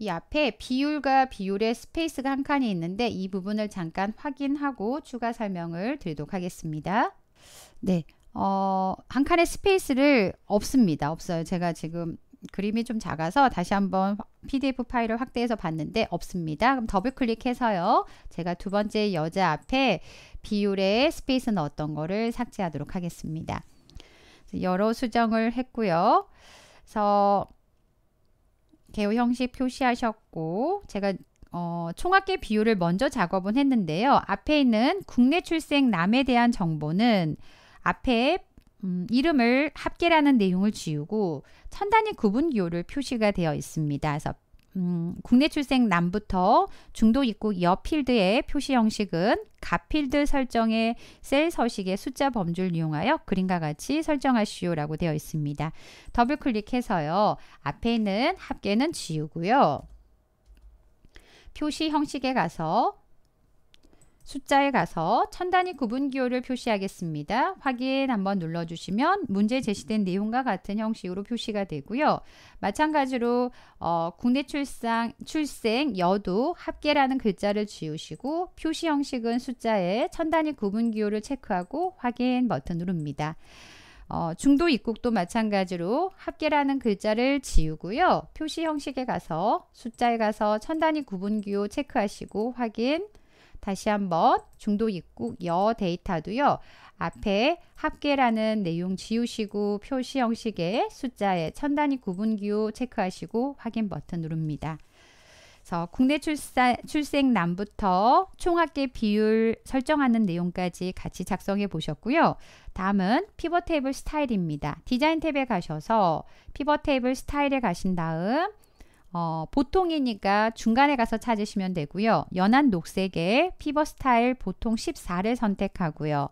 이 앞에 비율과 비율의 스페이스가 한 칸이 있는데 이 부분을 잠깐 확인하고 추가 설명을 드리도록 하겠습니다. 네, 어, 한 칸의 스페이스를 없습니다. 없어요. 제가 지금 그림이 좀 작아서 다시 한번 PDF 파일을 확대해서 봤는데 없습니다. 그럼 더블 클릭해서요. 제가 두 번째 여자 앞에 비율의 스페이스 는 어떤 거를 삭제하도록 하겠습니다. 여러 수정을 했고요. 그래서 개요 형식 표시하셨고 제가 어, 총합계 비율을 먼저 작업은 했는데요. 앞에 있는 국내 출생 남에 대한 정보는 앞에 음, 이름을 합계라는 내용을 지우고 천 단위 구분기호를 표시가 되어 있습니다. 그래서 음, 국내 출생 남부터 중도 입국 옆 필드의 표시 형식은 가필드 설정의 셀 서식의 숫자 범주를 이용하여 그림과 같이 설정하시오라고 되어 있습니다. 더블 클릭해서요. 앞에 있는 합계는 지우고요. 표시 형식에 가서 숫자에 가서 천 단위 구분 기호를 표시하겠습니다. 확인 한번 눌러주시면 문제 제시된 내용과 같은 형식으로 표시가 되고요. 마찬가지로 어, 국내 출상, 출생, 여도, 합계라는 글자를 지우시고 표시 형식은 숫자에 천 단위 구분 기호를 체크하고 확인 버튼 누릅니다. 어, 중도 입국도 마찬가지로 합계라는 글자를 지우고요. 표시 형식에 가서 숫자에 가서 천 단위 구분 기호 체크하시고 확인 다시 한번 중도 입국 여 데이터도요. 앞에 합계라는 내용 지우시고 표시 형식의 숫자에천 단위 구분 기호 체크하시고 확인 버튼 누릅니다. 그래서 국내 출산, 출생남부터 총합계 비율 설정하는 내용까지 같이 작성해 보셨고요. 다음은 피벗 테이블 스타일입니다. 디자인 탭에 가셔서 피벗 테이블 스타일에 가신 다음 어, 보통이니까 중간에 가서 찾으시면 되고요. 연한 녹색에 피버 스타일 보통 14를 선택하고요.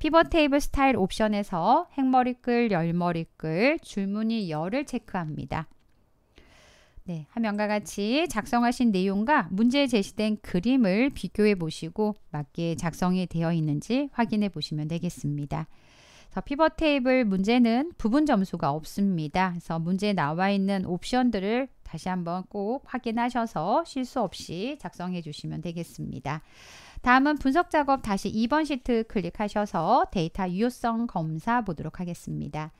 피버 테이블 스타일 옵션에서 행머리끌, 열머리끌, 줄무늬 열을 체크합니다. 네, 화면과 같이 작성하신 내용과 문제에 제시된 그림을 비교해 보시고 맞게 작성이 되어 있는지 확인해 보시면 되겠습니다. 피버 테이블 문제는 부분 점수가 없습니다. 그래서 문제에 나와 있는 옵션들을 다시 한번 꼭 확인하셔서 실수 없이 작성해 주시면 되겠습니다. 다음은 분석 작업 다시 2번 시트 클릭하셔서 데이터 유효성 검사 보도록 하겠습니다.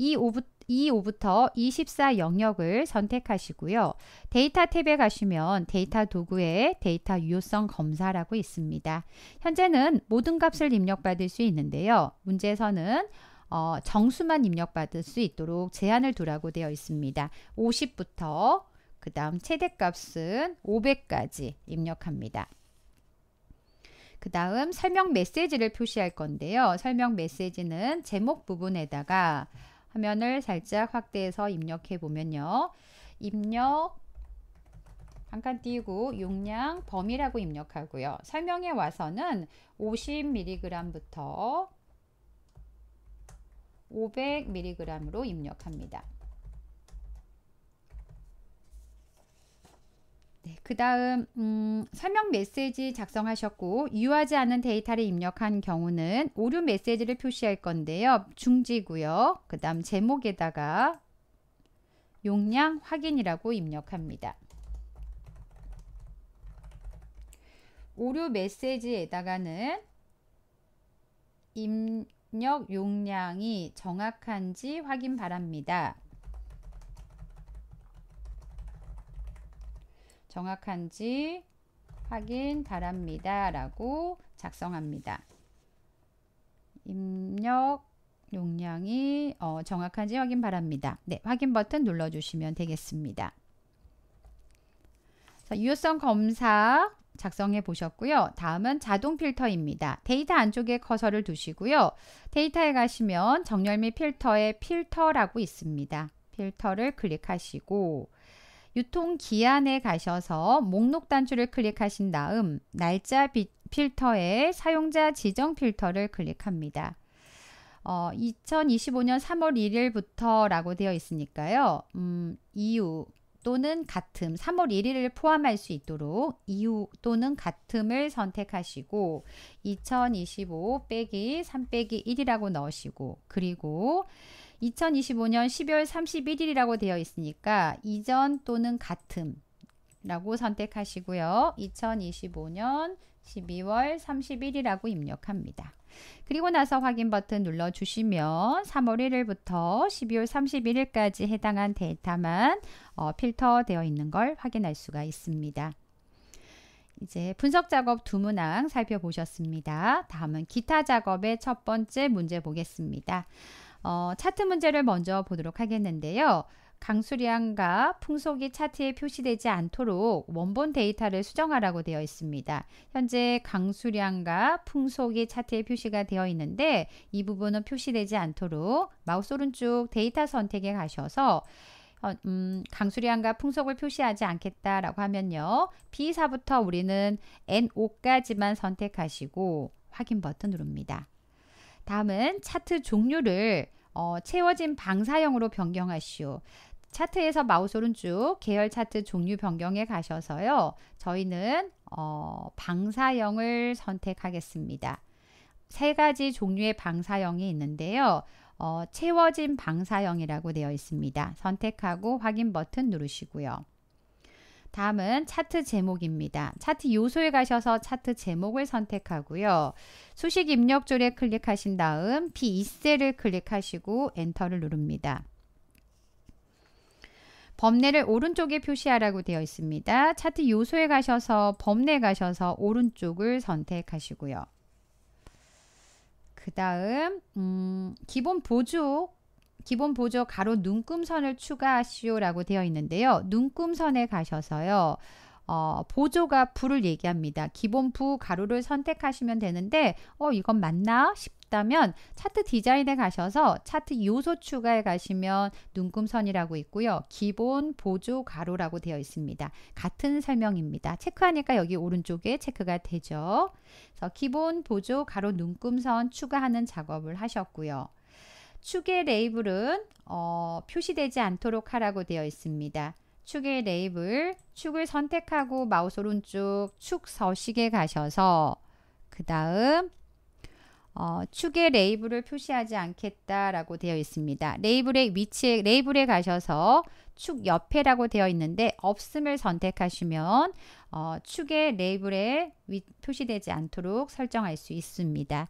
25부터 24 영역을 선택하시고요. 데이터 탭에 가시면 데이터 도구에 데이터 유효성 검사라고 있습니다. 현재는 모든 값을 입력받을 수 있는데요. 문제에서는 어, 정수만 입력받을 수 있도록 제한을 두라고 되어 있습니다. 50부터 그 다음 최대값은 500까지 입력합니다. 그 다음 설명 메시지를 표시할 건데요. 설명 메시지는 제목 부분에다가 화면을 살짝 확대해서 입력해 보면요. 입력 한 칸 띄우고 용량 범위라고 입력하고요. 설명에 와서는 50mg부터 500mg으로 입력합니다. 네, 그 다음 음, 설명 메시지 작성하셨고 유효하지 않은 데이터를 입력한 경우는 오류 메시지를 표시할 건데요. 중지고요. 그 다음 제목에다가 용량 확인이라고 입력합니다. 오류 메시지에다가는 임, 압력 용량이 정확한지 확인 바랍니다. 정확한지 확인 바랍니다. 라고 작성합니다. 입력 용량이 어, 정확한지 확인 바랍니다. 네, 확인 버튼 눌러주시면 되겠습니다. 유효성 검사 작성해 보셨고요. 다음은 자동 필터입니다. 데이터 안쪽에 커서를 두시고요. 데이터에 가시면 정렬 및 필터에 필터라고 있습니다. 필터를 클릭하시고 유통기한에 가셔서 목록 단추를 클릭하신 다음 날짜 필터에 사용자 지정 필터를 클릭합니다. 어, 2025년 3월 1일부터라고 되어 있으니까요. 음, 이후 또는 같음 3월 1일을 포함할 수 있도록 이후 또는 같음을 선택하시고 2025 빼기 3 빼기 1이라고 넣으시고 그리고 2025년 12월 31일이라고 되어 있으니까 이전 또는 같음 라고 선택하시고요. 2025년 12월 31일이라고 입력합니다. 그리고 나서 확인 버튼 눌러주시면 3월 1일부터 12월 31일까지 해당한 데이터만 어, 필터되어 있는 걸 확인할 수가 있습니다. 이제 분석 작업 두 문항 살펴보셨습니다. 다음은 기타 작업의 첫 번째 문제 보겠습니다. 어, 차트 문제를 먼저 보도록 하겠는데요. 강수량과 풍속이 차트에 표시되지 않도록 원본 데이터를 수정하라고 되어 있습니다. 현재 강수량과 풍속이 차트에 표시가 되어 있는데 이 부분은 표시되지 않도록 마우스 오른쪽 데이터 선택에 가셔서 어, 음, 강수량과 풍속을 표시하지 않겠다라고 하면요. B4부터 우리는 N5까지만 선택하시고 확인 버튼 누릅니다. 다음은 차트 종류를 어, 채워진 방사형으로 변경하시오. 차트에서 마우스 오른쪽 계열 차트 종류 변경에 가셔서요. 저희는 어, 방사형을 선택하겠습니다. 세 가지 종류의 방사형이 있는데요. 어, 채워진 방사형이라고 되어 있습니다. 선택하고 확인 버튼 누르시고요. 다음은 차트 제목입니다. 차트 요소에 가셔서 차트 제목을 선택하고요. 수식 입력 줄에 클릭하신 다음 B2셀을 클릭하시고 엔터를 누릅니다. 범례를 오른쪽에 표시하라고 되어 있습니다. 차트 요소에 가셔서 범례 가셔서 오른쪽을 선택하시고요. 그 다음 음, 기본 보조 기본 보조 가로 눈금선을 추가하시오라고 되어 있는데요. 눈금선에 가셔서요. 어, 보조가 부를 얘기합니다. 기본 부 가로를 선택하시면 되는데 어 이건 맞나 싶 싶다면 차트 디자인에 가셔서 차트 요소 추가에 가시면 눈금선이라고 있고요. 기본 보조 가로라고 되어 있습니다. 같은 설명입니다. 체크하니까 여기 오른쪽에 체크가 되죠. 그래서 기본 보조 가로 눈금선 추가하는 작업을 하셨고요. 축의 레이블은 어, 표시되지 않도록 하라고 되어 있습니다. 축의 레이블, 축을 선택하고 마우스 오른쪽 축 서식에 가셔서 그 다음 어, 축의 레이블을 표시하지 않겠다라고 되어 있습니다. 레이블의 위치에 레이블에 가셔서 축 옆에라고 되어 있는데 없음을 선택하시면 어, 축의 레이블에 위, 표시되지 않도록 설정할 수 있습니다.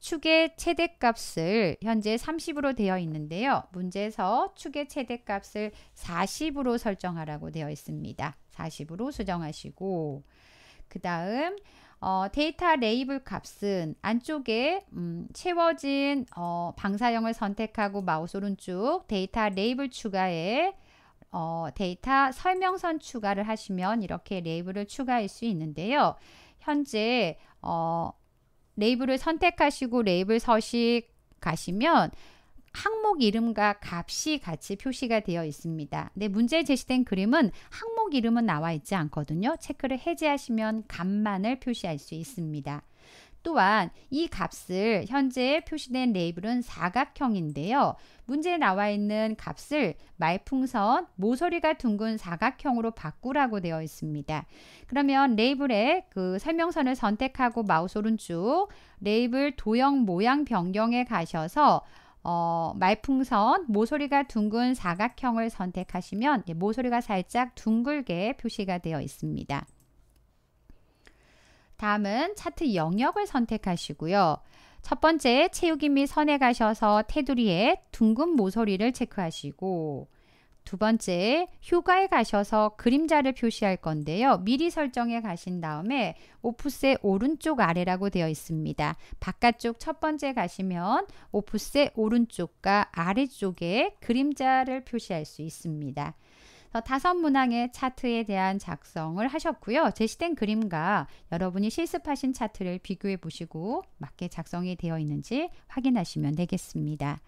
축의 최대값을 현재 30으로 되어 있는데요. 문제에서 축의 최대값을 40으로 설정하라고 되어 있습니다. 40으로 수정하시고 그 다음 어, 데이터 레이블 값은 안쪽에 음, 채워진 어, 방사형을 선택하고 마우스 오른쪽 데이터 레이블 추가에 어, 데이터 설명선 추가를 하시면 이렇게 레이블을 추가할 수 있는데요. 현재 어, 레이블을 선택하시고 레이블 서식 가시면 항목 이름과 값이 같이 표시가 되어 있습니다. 근데 문제에 제시된 그림은 항목 이름은 나와 있지 않거든요. 체크를 해제하시면 값만을 표시할 수 있습니다. 또한 이 값을 현재 표시된 레이블은 사각형인데요. 문제에 나와 있는 값을 말풍선, 모서리가 둥근 사각형으로 바꾸라고 되어 있습니다. 그러면 레이블의 그 설명선을 선택하고 마우스 오른쪽 레이블 도형 모양 변경에 가셔서 어, 말풍선 모서리가 둥근 사각형을 선택하시면 모서리가 살짝 둥글게 표시가 되어 있습니다. 다음은 차트 영역을 선택하시고요. 첫 번째 채우기 및 선에 가셔서 테두리에 둥근 모서리를 체크하시고 두 번째, 휴가에 가셔서 그림자를 표시할 건데요. 미리 설정해 가신 다음에 오프셋 오른쪽 아래라고 되어 있습니다. 바깥쪽 첫 번째 가시면 오프셋 오른쪽과 아래쪽에 그림자를 표시할 수 있습니다. 어, 다섯 문항의 차트에 대한 작성을 하셨고요. 제시된 그림과 여러분이 실습하신 차트를 비교해 보시고 맞게 작성이 되어 있는지 확인하시면 되겠습니다.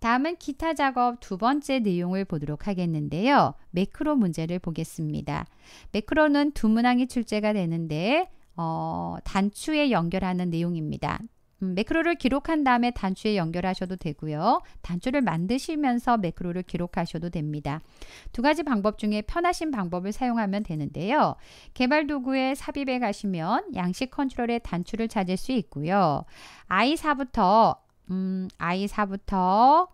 다음은 기타 작업 두 번째 내용을 보도록 하겠는데요. 매크로 문제를 보겠습니다. 매크로는 두 문항이 출제가 되는데 어, 단추에 연결하는 내용입니다. 음, 매크로를 기록한 다음에 단추에 연결하셔도 되고요. 단추를 만드시면서 매크로를 기록하셔도 됩니다. 두 가지 방법 중에 편하신 방법을 사용하면 되는데요. 개발 도구에 삽입해 가시면 양식 컨트롤의 단추를 찾을 수 있고요. i4부터 음, I4부터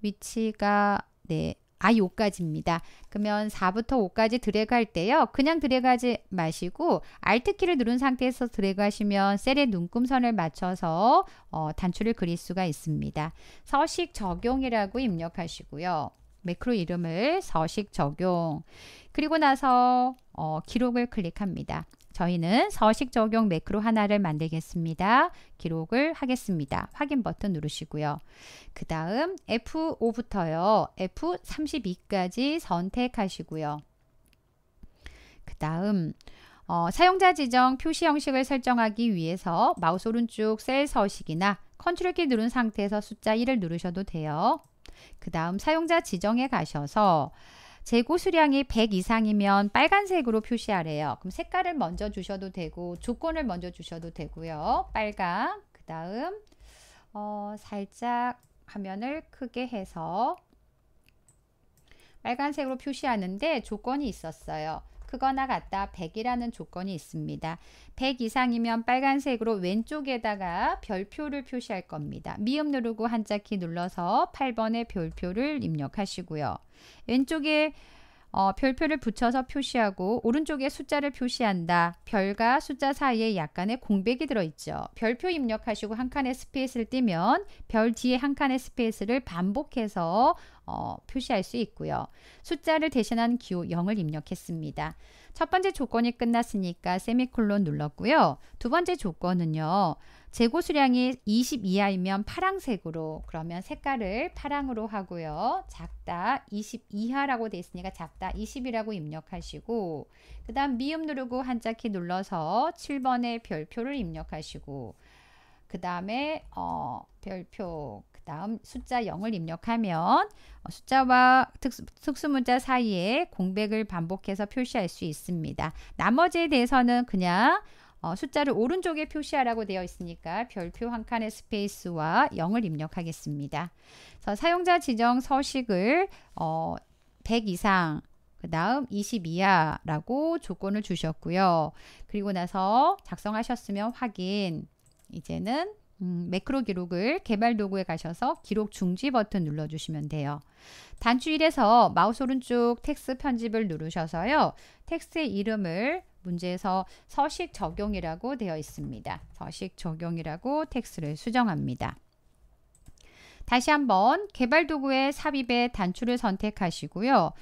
위치가 네, I5까지입니다. 아, 그러면 4부터 5까지 드래그할 때요. 그냥 드래그하지 마시고 Alt키를 누른 상태에서 드래그하시면 셀의 눈금선을 맞춰서 어, 단추를 그릴 수가 있습니다. 서식 적용이라고 입력하시고요. 매크로 이름을 서식 적용 그리고 나서 어, 기록을 클릭합니다. 저희는 서식 적용 매크로 하나를 만들겠습니다. 기록을 하겠습니다. 확인 버튼 누르시고요. 그 다음 F5부터요. F32까지 선택하시고요. 그 다음 어, 사용자 지정 표시 형식을 설정하기 위해서 마우스 오른쪽 셀 서식이나 컨트롤 키 누른 상태에서 숫자 1을 누르셔도 돼요. 그 다음 사용자 지정에 가셔서 재고 수량이 100 이상이면 빨간색으로 표시하래요. 그럼 색깔을 먼저 주셔도 되고 조건을 먼저 주셔도 되고요. 빨강 그 다음 어, 살짝 화면을 크게 해서 빨간색으로 표시하는데 조건이 있었어요. 크거나 같다 100이라는 조건이 있습니다. 100 이상이면 빨간색으로 왼쪽에다가 별표를 표시할 겁니다. 미음 누르고 한자키 눌러서 8번의 별표를 입력하시고요. 왼쪽에 어, 별표를 붙여서 표시하고 오른쪽에 숫자를 표시한다. 별과 숫자 사이에 약간의 공백이 들어있죠. 별표 입력하시고 한 칸의 스페이스를 띄면 별 뒤에 한 칸의 스페이스를 반복해서 어, 표시할 수 있고요. 숫자를 대신한 기호 0을 입력했습니다. 첫 번째 조건이 끝났으니까 세미콜론 눌렀고요. 두 번째 조건은요. 재고 수량이 20 이하이면 파랑색으로 그러면 색깔을 파랑으로 하고요. 작다 20 이하라고 돼 있으니까 작다 20이라고 입력하시고 그 다음 미음 누르고 한자키 눌러서 7번에 별표를 입력하시고 그 다음에 어, 별표 그 다음 숫자 0을 입력하면 어, 숫자와 특수, 문자 사이에 공백을 반복해서 표시할 수 있습니다. 나머지에 대해서는 그냥 어, 숫자를 오른쪽에 표시하라고 되어 있으니까 별표 한 칸의 스페이스와 0을 입력하겠습니다. 그래서 사용자 지정 서식을 어, 100 이상 그 다음 20 이하라고 조건을 주셨고요. 그리고 나서 작성하셨으면 확인 이제는 음, 매크로 기록을 개발 도구에 가셔서 기록 중지 버튼 눌러주시면 돼요. 단추 1에서 마우스 오른쪽 텍스 편집을 누르셔서요. 텍스의 이름을 문제에서 서식 적용이라고 되어 있습니다. 서식 적용이라고 텍스를 수정합니다. 다시 한번 개발 도구의 삽입에 단추를 선택하시고요.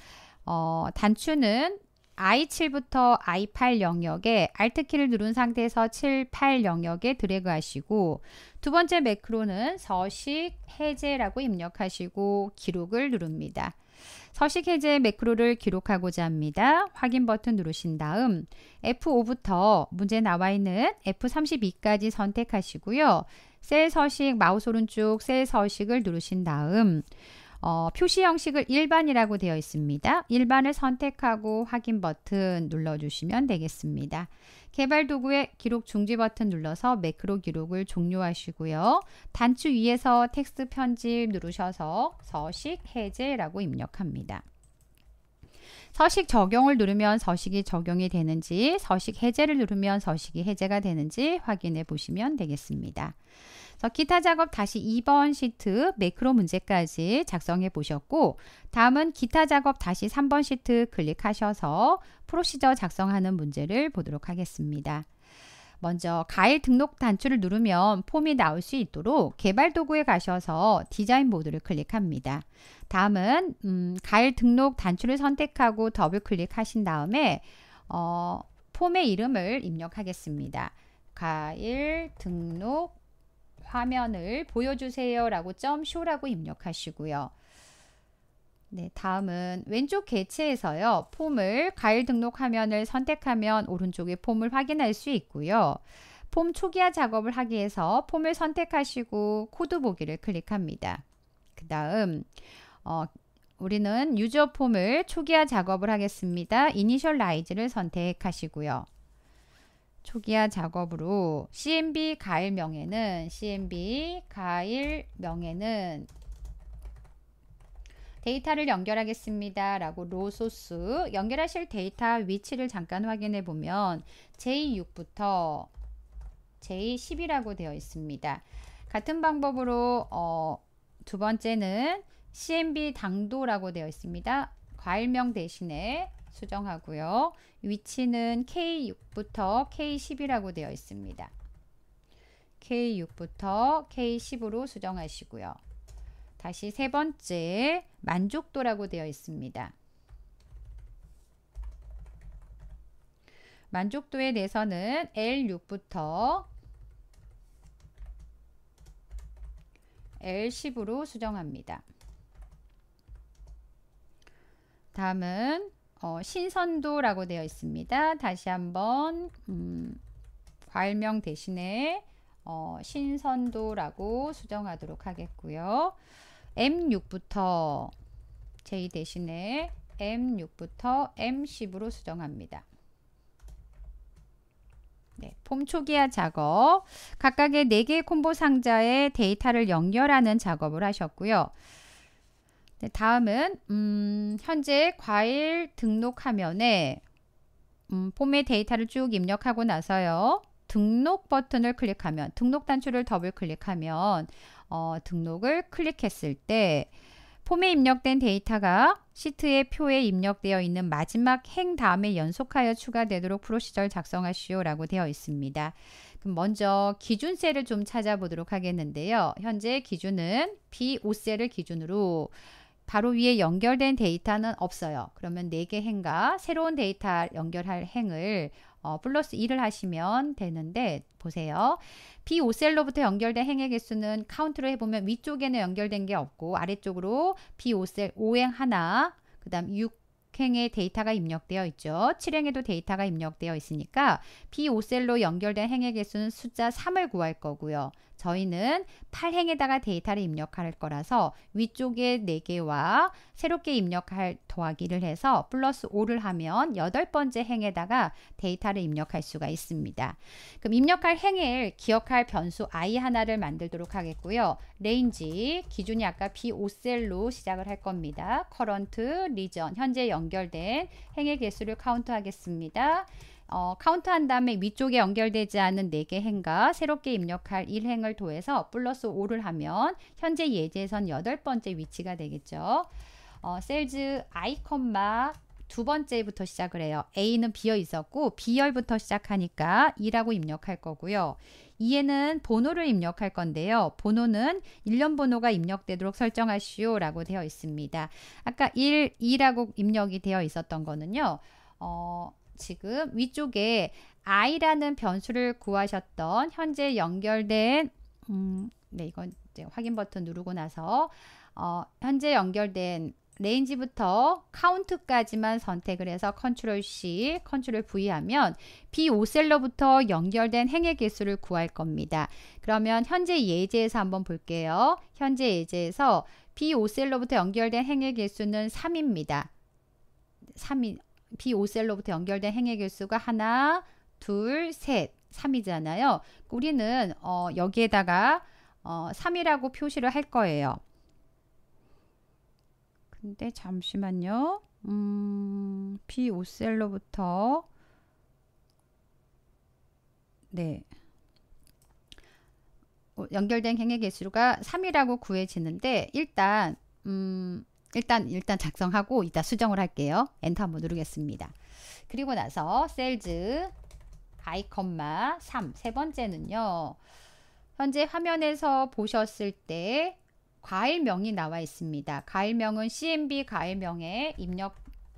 어, 단추는 I7부터 I8 영역에 Alt키를 누른 상태에서 7, 8 영역에 드래그 하시고 두 번째 매크로는 서식 해제라고 입력하시고 기록을 누릅니다. 서식 해제 매크로를 기록하고자 합니다. 확인 버튼 누르신 다음 F5부터 문제 나와 있는 F32까지 선택하시고요. 셀 서식 마우스 오른쪽 셀 서식을 누르신 다음 어, 표시 형식을 일반이라고 되어 있습니다. 일반을 선택하고 확인 버튼 눌러주시면 되겠습니다. 개발 도구의 기록 중지 버튼 눌러서 매크로 기록을 종료하시고요. 단추 위에서 텍스트 편집 누르셔서 서식 해제라고 입력합니다. 서식 적용을 누르면 서식이 적용이 되는지, 서식 해제를 누르면 서식이 해제가 되는지 확인해 보시면 되겠습니다. 어, 기타 작업 다시 2번 시트 매크로 문제까지 작성해 보셨고 다음은 기타 작업 다시 3번 시트 클릭하셔서 프로시저 작성하는 문제를 보도록 하겠습니다. 먼저 가일 등록 단추를 누르면 폼이 나올 수 있도록 개발 도구에 가셔서 디자인 모드를 클릭합니다. 다음은 음, 가일 등록 단추를 선택하고 더블 클릭하신 다음에 어, 폼의 이름을 입력하겠습니다. 가일 등록 화면을 보여주세요라고 점쇼라고 입력하시고요. 네, 다음은 왼쪽 개체에서요. 폼을 가일 등록 화면을 선택하면 오른쪽에 폼을 확인할 수 있고요. 폼 초기화 작업을 하기 위해서 폼을 선택하시고 코드 보기를 클릭합니다. 그 다음 어, 우리는 유저 폼을 초기화 작업을 하겠습니다. 이니셜라이즈를 선택하시고요. 초기화 작업으로 CMB 가일 명에는 CMB 가일 명에는 데이터를 연결하겠습니다. 라고 로 소스 연결하실 데이터 위치를 잠깐 확인해 보면 J6부터 J10이라고 되어 있습니다. 같은 방법으로 어, 두 번째는 CMB 당도라고 되어 있습니다. 과일명 대신에 수정하고요. 위치는 K6부터 K10이라고 되어 있습니다. K6부터 K10으로 수정하시고요. 다시 세 번째 만족도라고 되어 있습니다. 만족도에 대해서는 L6부터 L10으로 수정합니다. 다음은 어, 신선도라고 되어 있습니다. 다시 한번 음, 과명 대신에 어, 신선도라고 수정하도록 하겠고요. M6부터 J 대신에 M6부터 M10으로 수정합니다. 네, 폼 초기화 작업 각각의 4개의 콤보 상자에 데이터를 연결하는 작업을 하셨고요. 네, 다음은 음, 현재 과일 등록 화면에 음, 폼의 데이터를 쭉 입력하고 나서요. 등록 버튼을 클릭하면 등록 단추를 더블 클릭하면 어, 등록을 클릭했을 때 폼에 입력된 데이터가 시트의 표에 입력되어 있는 마지막 행 다음에 연속하여 추가되도록 프로시절 작성하시오 라고 되어 있습니다. 그럼 먼저 기준셀을좀 찾아보도록 하겠는데요. 현재 기준은 b 5셀을 기준으로 바로 위에 연결된 데이터는 없어요. 그러면 4개 행과 새로운 데이터 연결할 행을 어, 플러스 1을 하시면 되는데 보세요. B5셀로부터 연결된 행의 개수는 카운트로 해보면 위쪽에는 연결된 게 없고 아래쪽으로 B5셀 5행 하나 그 다음 6행의 데이터가 입력되어 있죠. 7행에도 데이터가 입력되어 있으니까 B5셀로 연결된 행의 개수는 숫자 3을 구할 거고요. 저희는 8행에다가 데이터를 입력할 거라서 위쪽에 4개와 새롭게 입력할 더하기를 해서 플러스 5를 하면 여덟 번째 행에다가 데이터를 입력할 수가 있습니다. 그럼 입력할 행을 기억할 변수 i 하나를 만들도록 하겠고요. 레인지 기준이 아까 B5셀로 시작을 할 겁니다. 커런트, 리전 현재 연결된 행의 개수를 카운트 하겠습니다. 어, 카운트한 다음에 위쪽에 연결되지 않은 4개 행과 새롭게 입력할 1행을 더해서 플러스 5를 하면 현재 예제선 에 여덟 번째 위치가 되겠죠. 어, 셀즈 아이컴마 두 번째부터 시작을 해요. A는 비어 있었고 B열부터 시작하니까 2라고 입력할 거고요. 2에는 번호를 입력할 건데요. 번호는 일련 번호가 입력되도록 설정하시오 라고 되어 있습니다. 아까 1, 2라고 입력이 되어 있었던 거는요. 어, 지금 위쪽에 i라는 변수를 구하셨던 현재 연결된 음, 네 이건 이제 확인 버튼 누르고 나서 어, 현재 연결된 레인지부터 카운트까지만 선택을 해서 컨트롤 C, 컨트롤 V 하면 B5셀러부터 연결된 행의 개수를 구할 겁니다. 그러면 현재 예제에서 한번 볼게요. 현재 예제에서 B5셀러부터 연결된 행의 개수는 3입니다. 3이 B5셀로부터 연결된 행의 개수가 하나, 둘, 셋, 3이잖아요. 우리는 어, 여기에다가 어, 3이라고 표시를 할 거예요. 근데 잠시만요. 음, B5셀로부터 네. 어, 연결된 행의 개수가 3이라고 구해지는데 일단 음, 일단 일단 작성하고 이따 수정을 할게요. 엔터 한번 누르겠습니다. 그리고 나서 셀즈 아 3. 세 번째는요. 현재 화면에서 보셨을 때 과일명이 나와 있습니다. 과일명은 CMB 과일명에 입력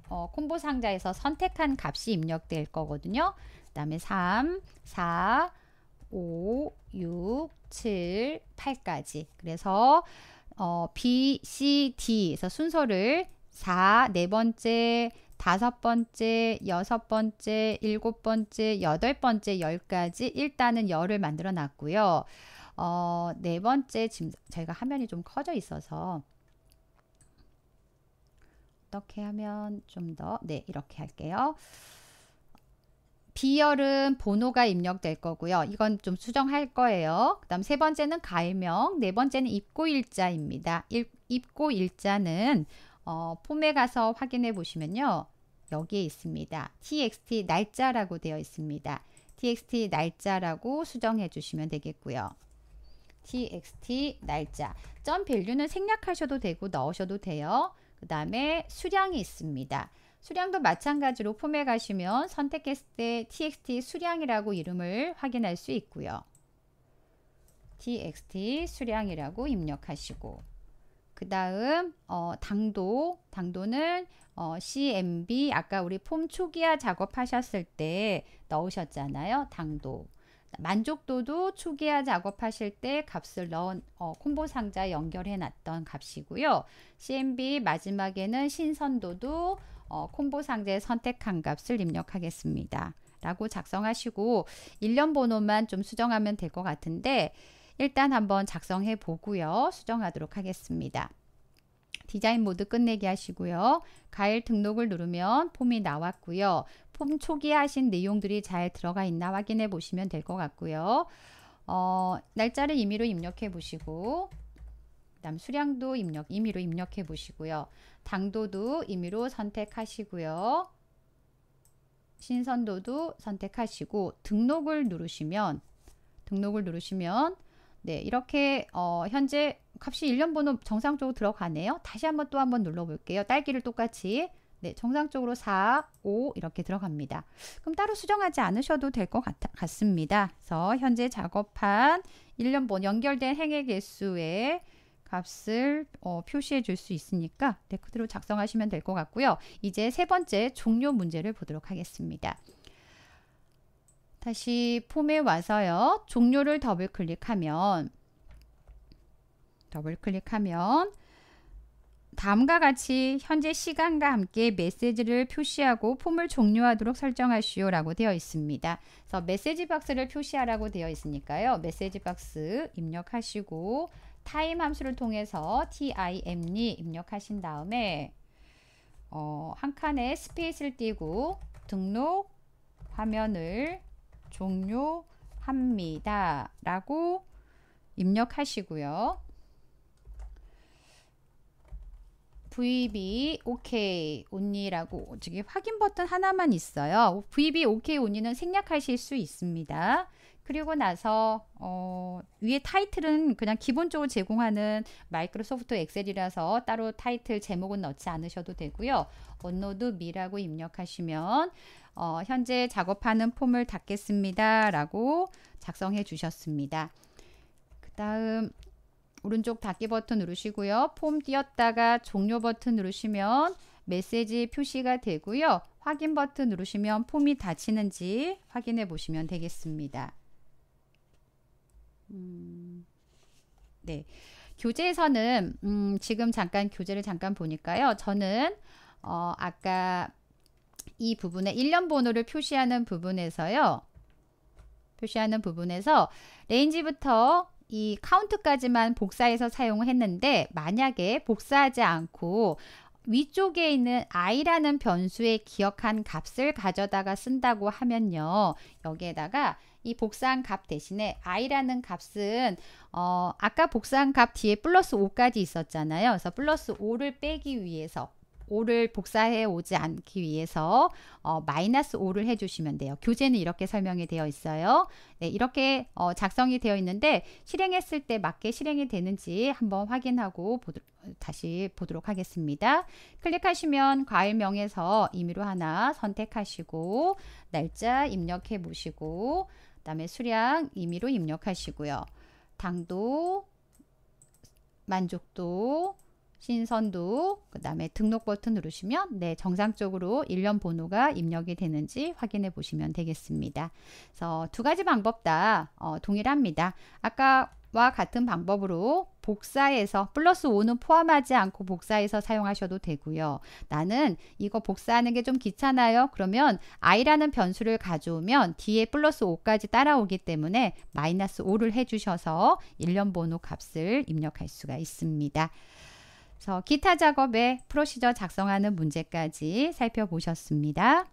어, 콤보 상자에서 선택한 값이 입력될 거거든요. 그 다음에 3, 4, 5, 6, 7, 8까지. 그래서 어, B, C, D에서 순서를 4, 네 번째, 다섯 번째, 여섯 번째, 일곱 번째, 여덟 번째, 열까지 일단은 열을 만들어 놨고요. 어, 네 번째, 지금 저희가 화면이 좀 커져 있어서 어떻게 하면 좀 더, 네, 이렇게 할게요. 비열은 번호가 입력될 거고요. 이건 좀 수정할 거예요. 그 다음 세 번째는 가일명, 네 번째는 입고일자입니다. 입고일자는 어, 폼에 가서 확인해 보시면요. 여기에 있습니다. txt 날짜라고 되어 있습니다. txt 날짜라고 수정해 주시면 되겠고요. txt 날짜 점 밸류는 생략하셔도 되고 넣으셔도 돼요. 그 다음에 수량이 있습니다. 수량도 마찬가지로 폼에 가시면 선택했을 때 txt 수량이라고 이름을 확인할 수 있고요. txt 수량이라고 입력하시고 그 다음 어, 당도 당도는 어, cmb 아까 우리 폼 초기화 작업하셨을 때 넣으셨잖아요. 당도 만족도도 초기화 작업하실 때 값을 넣은 어, 콤보 상자 연결해 놨던 값이고요. CMB 마지막에는 신선도도 어, 콤보 상자에 선택한 값을 입력하겠습니다. 라고 작성하시고 일련 번호만 좀 수정하면 될 것 같은데 일단 한번 작성해 보고요. 수정하도록 하겠습니다. 디자인 모드 끝내기 하시고요. 가일 등록을 누르면 폼이 나왔고요. 폼 초기 하신 내용들이 잘 들어가 있나 확인해 보시면 될 것 같고요. 어, 날짜를 임의로 입력해 보시고 다음 수량도 입력 임의로 입력해 보시고요. 당도도 임의로 선택하시고요. 신선도도 선택하시고 등록을 누르시면 등록을 누르시면 네 이렇게 어, 현재 값이 일련번호 정상적으로 들어가네요. 다시 한번 또 한번 눌러볼게요. 딸기를 똑같이 네, 정상적으로 4, 5 이렇게 들어갑니다. 그럼 따로 수정하지 않으셔도 될 것 같습니다. 그래서 현재 작업한 1년본 연결된 행의 개수에 값을 어, 표시해 줄 수 있으니까 네, 그대로 작성하시면 될 것 같고요. 이제 세 번째 종료 문제를 보도록 하겠습니다. 다시 폼에 와서요. 종료를 더블 클릭하면 더블 클릭하면 다음과 같이 현재 시간과 함께 메시지를 표시하고 폼을 종료하도록 설정하시오 라고 되어 있습니다. 그래서 메시지 박스를 표시하라고 되어 있으니까요. 메시지 박스 입력하시고 time 함수를 통해서 t i m 니 입력하신 다음에 어, 한 칸에 스페이스를 띄고 등록 화면을 종료합니다. 라고 입력하시고요. VB OK 온니라고 저기 확인 버튼 하나만 있어요. VB OK 온니는 생략하실 수 있습니다. 그리고 나서 어, 위에 타이틀은 그냥 기본적으로 제공하는 마이크로소프트 엑셀이라서 따로 타이틀 제목은 넣지 않으셔도 되고요. 언노드 미라고 입력하시면 어, 현재 작업하는 폼을 닫겠습니다. 라고 작성해 주셨습니다. 그 다음 오른쪽 닫기 버튼 누르시고요. 폼 띄었다가 종료 버튼 누르시면 메시지 표시가 되고요. 확인 버튼 누르시면 폼이 닫히는지 확인해 보시면 되겠습니다. 음, 네. 교재에서는 음, 지금 잠깐 교재를 잠깐 보니까요. 저는 어, 아까 이 부분에 일련 번호를 표시하는 부분에서요. 표시하는 부분에서 레인지부터 이 카운트까지만 복사해서 사용 했는데 만약에 복사하지 않고 위쪽에 있는 i라는 변수에 기억한 값을 가져다가 쓴다고 하면요. 여기에다가 이 복사한 값 대신에 i라는 값은 어, 아까 복사한 값 뒤에 플러스 5까지 있었잖아요. 그래서 플러스 5를 빼기 위해서 5를 복사해 오지 않기 위해서 어, 마이너스 5를 해주시면 돼요. 교재는 이렇게 설명이 되어 있어요. 네, 이렇게 어, 작성이 되어 있는데 실행했을 때 맞게 실행이 되는지 한번 확인하고 보도, 다시 보도록 하겠습니다. 클릭하시면 과일명에서 임의로 하나 선택하시고 날짜 입력해 보시고 다음에 수량 임의로 입력하시고요. 당도, 만족도, 신선도, 그 다음에 등록 버튼 누르시면 네, 정상적으로 일련 번호가 입력이 되는지 확인해 보시면 되겠습니다. 그래서 두 가지 방법 다 어, 동일합니다. 아까 와 같은 방법으로 복사해서 플러스 5는 포함하지 않고 복사해서 사용하셔도 되고요. 나는 이거 복사하는 게 좀 귀찮아요. 그러면 i라는 변수를 가져오면 뒤에 플러스 5까지 따라오기 때문에 마이너스 5를 해주셔서 일련 번호 값을 입력할 수가 있습니다. 그래서 기타 작업에 프로시저 작성하는 문제까지 살펴보셨습니다.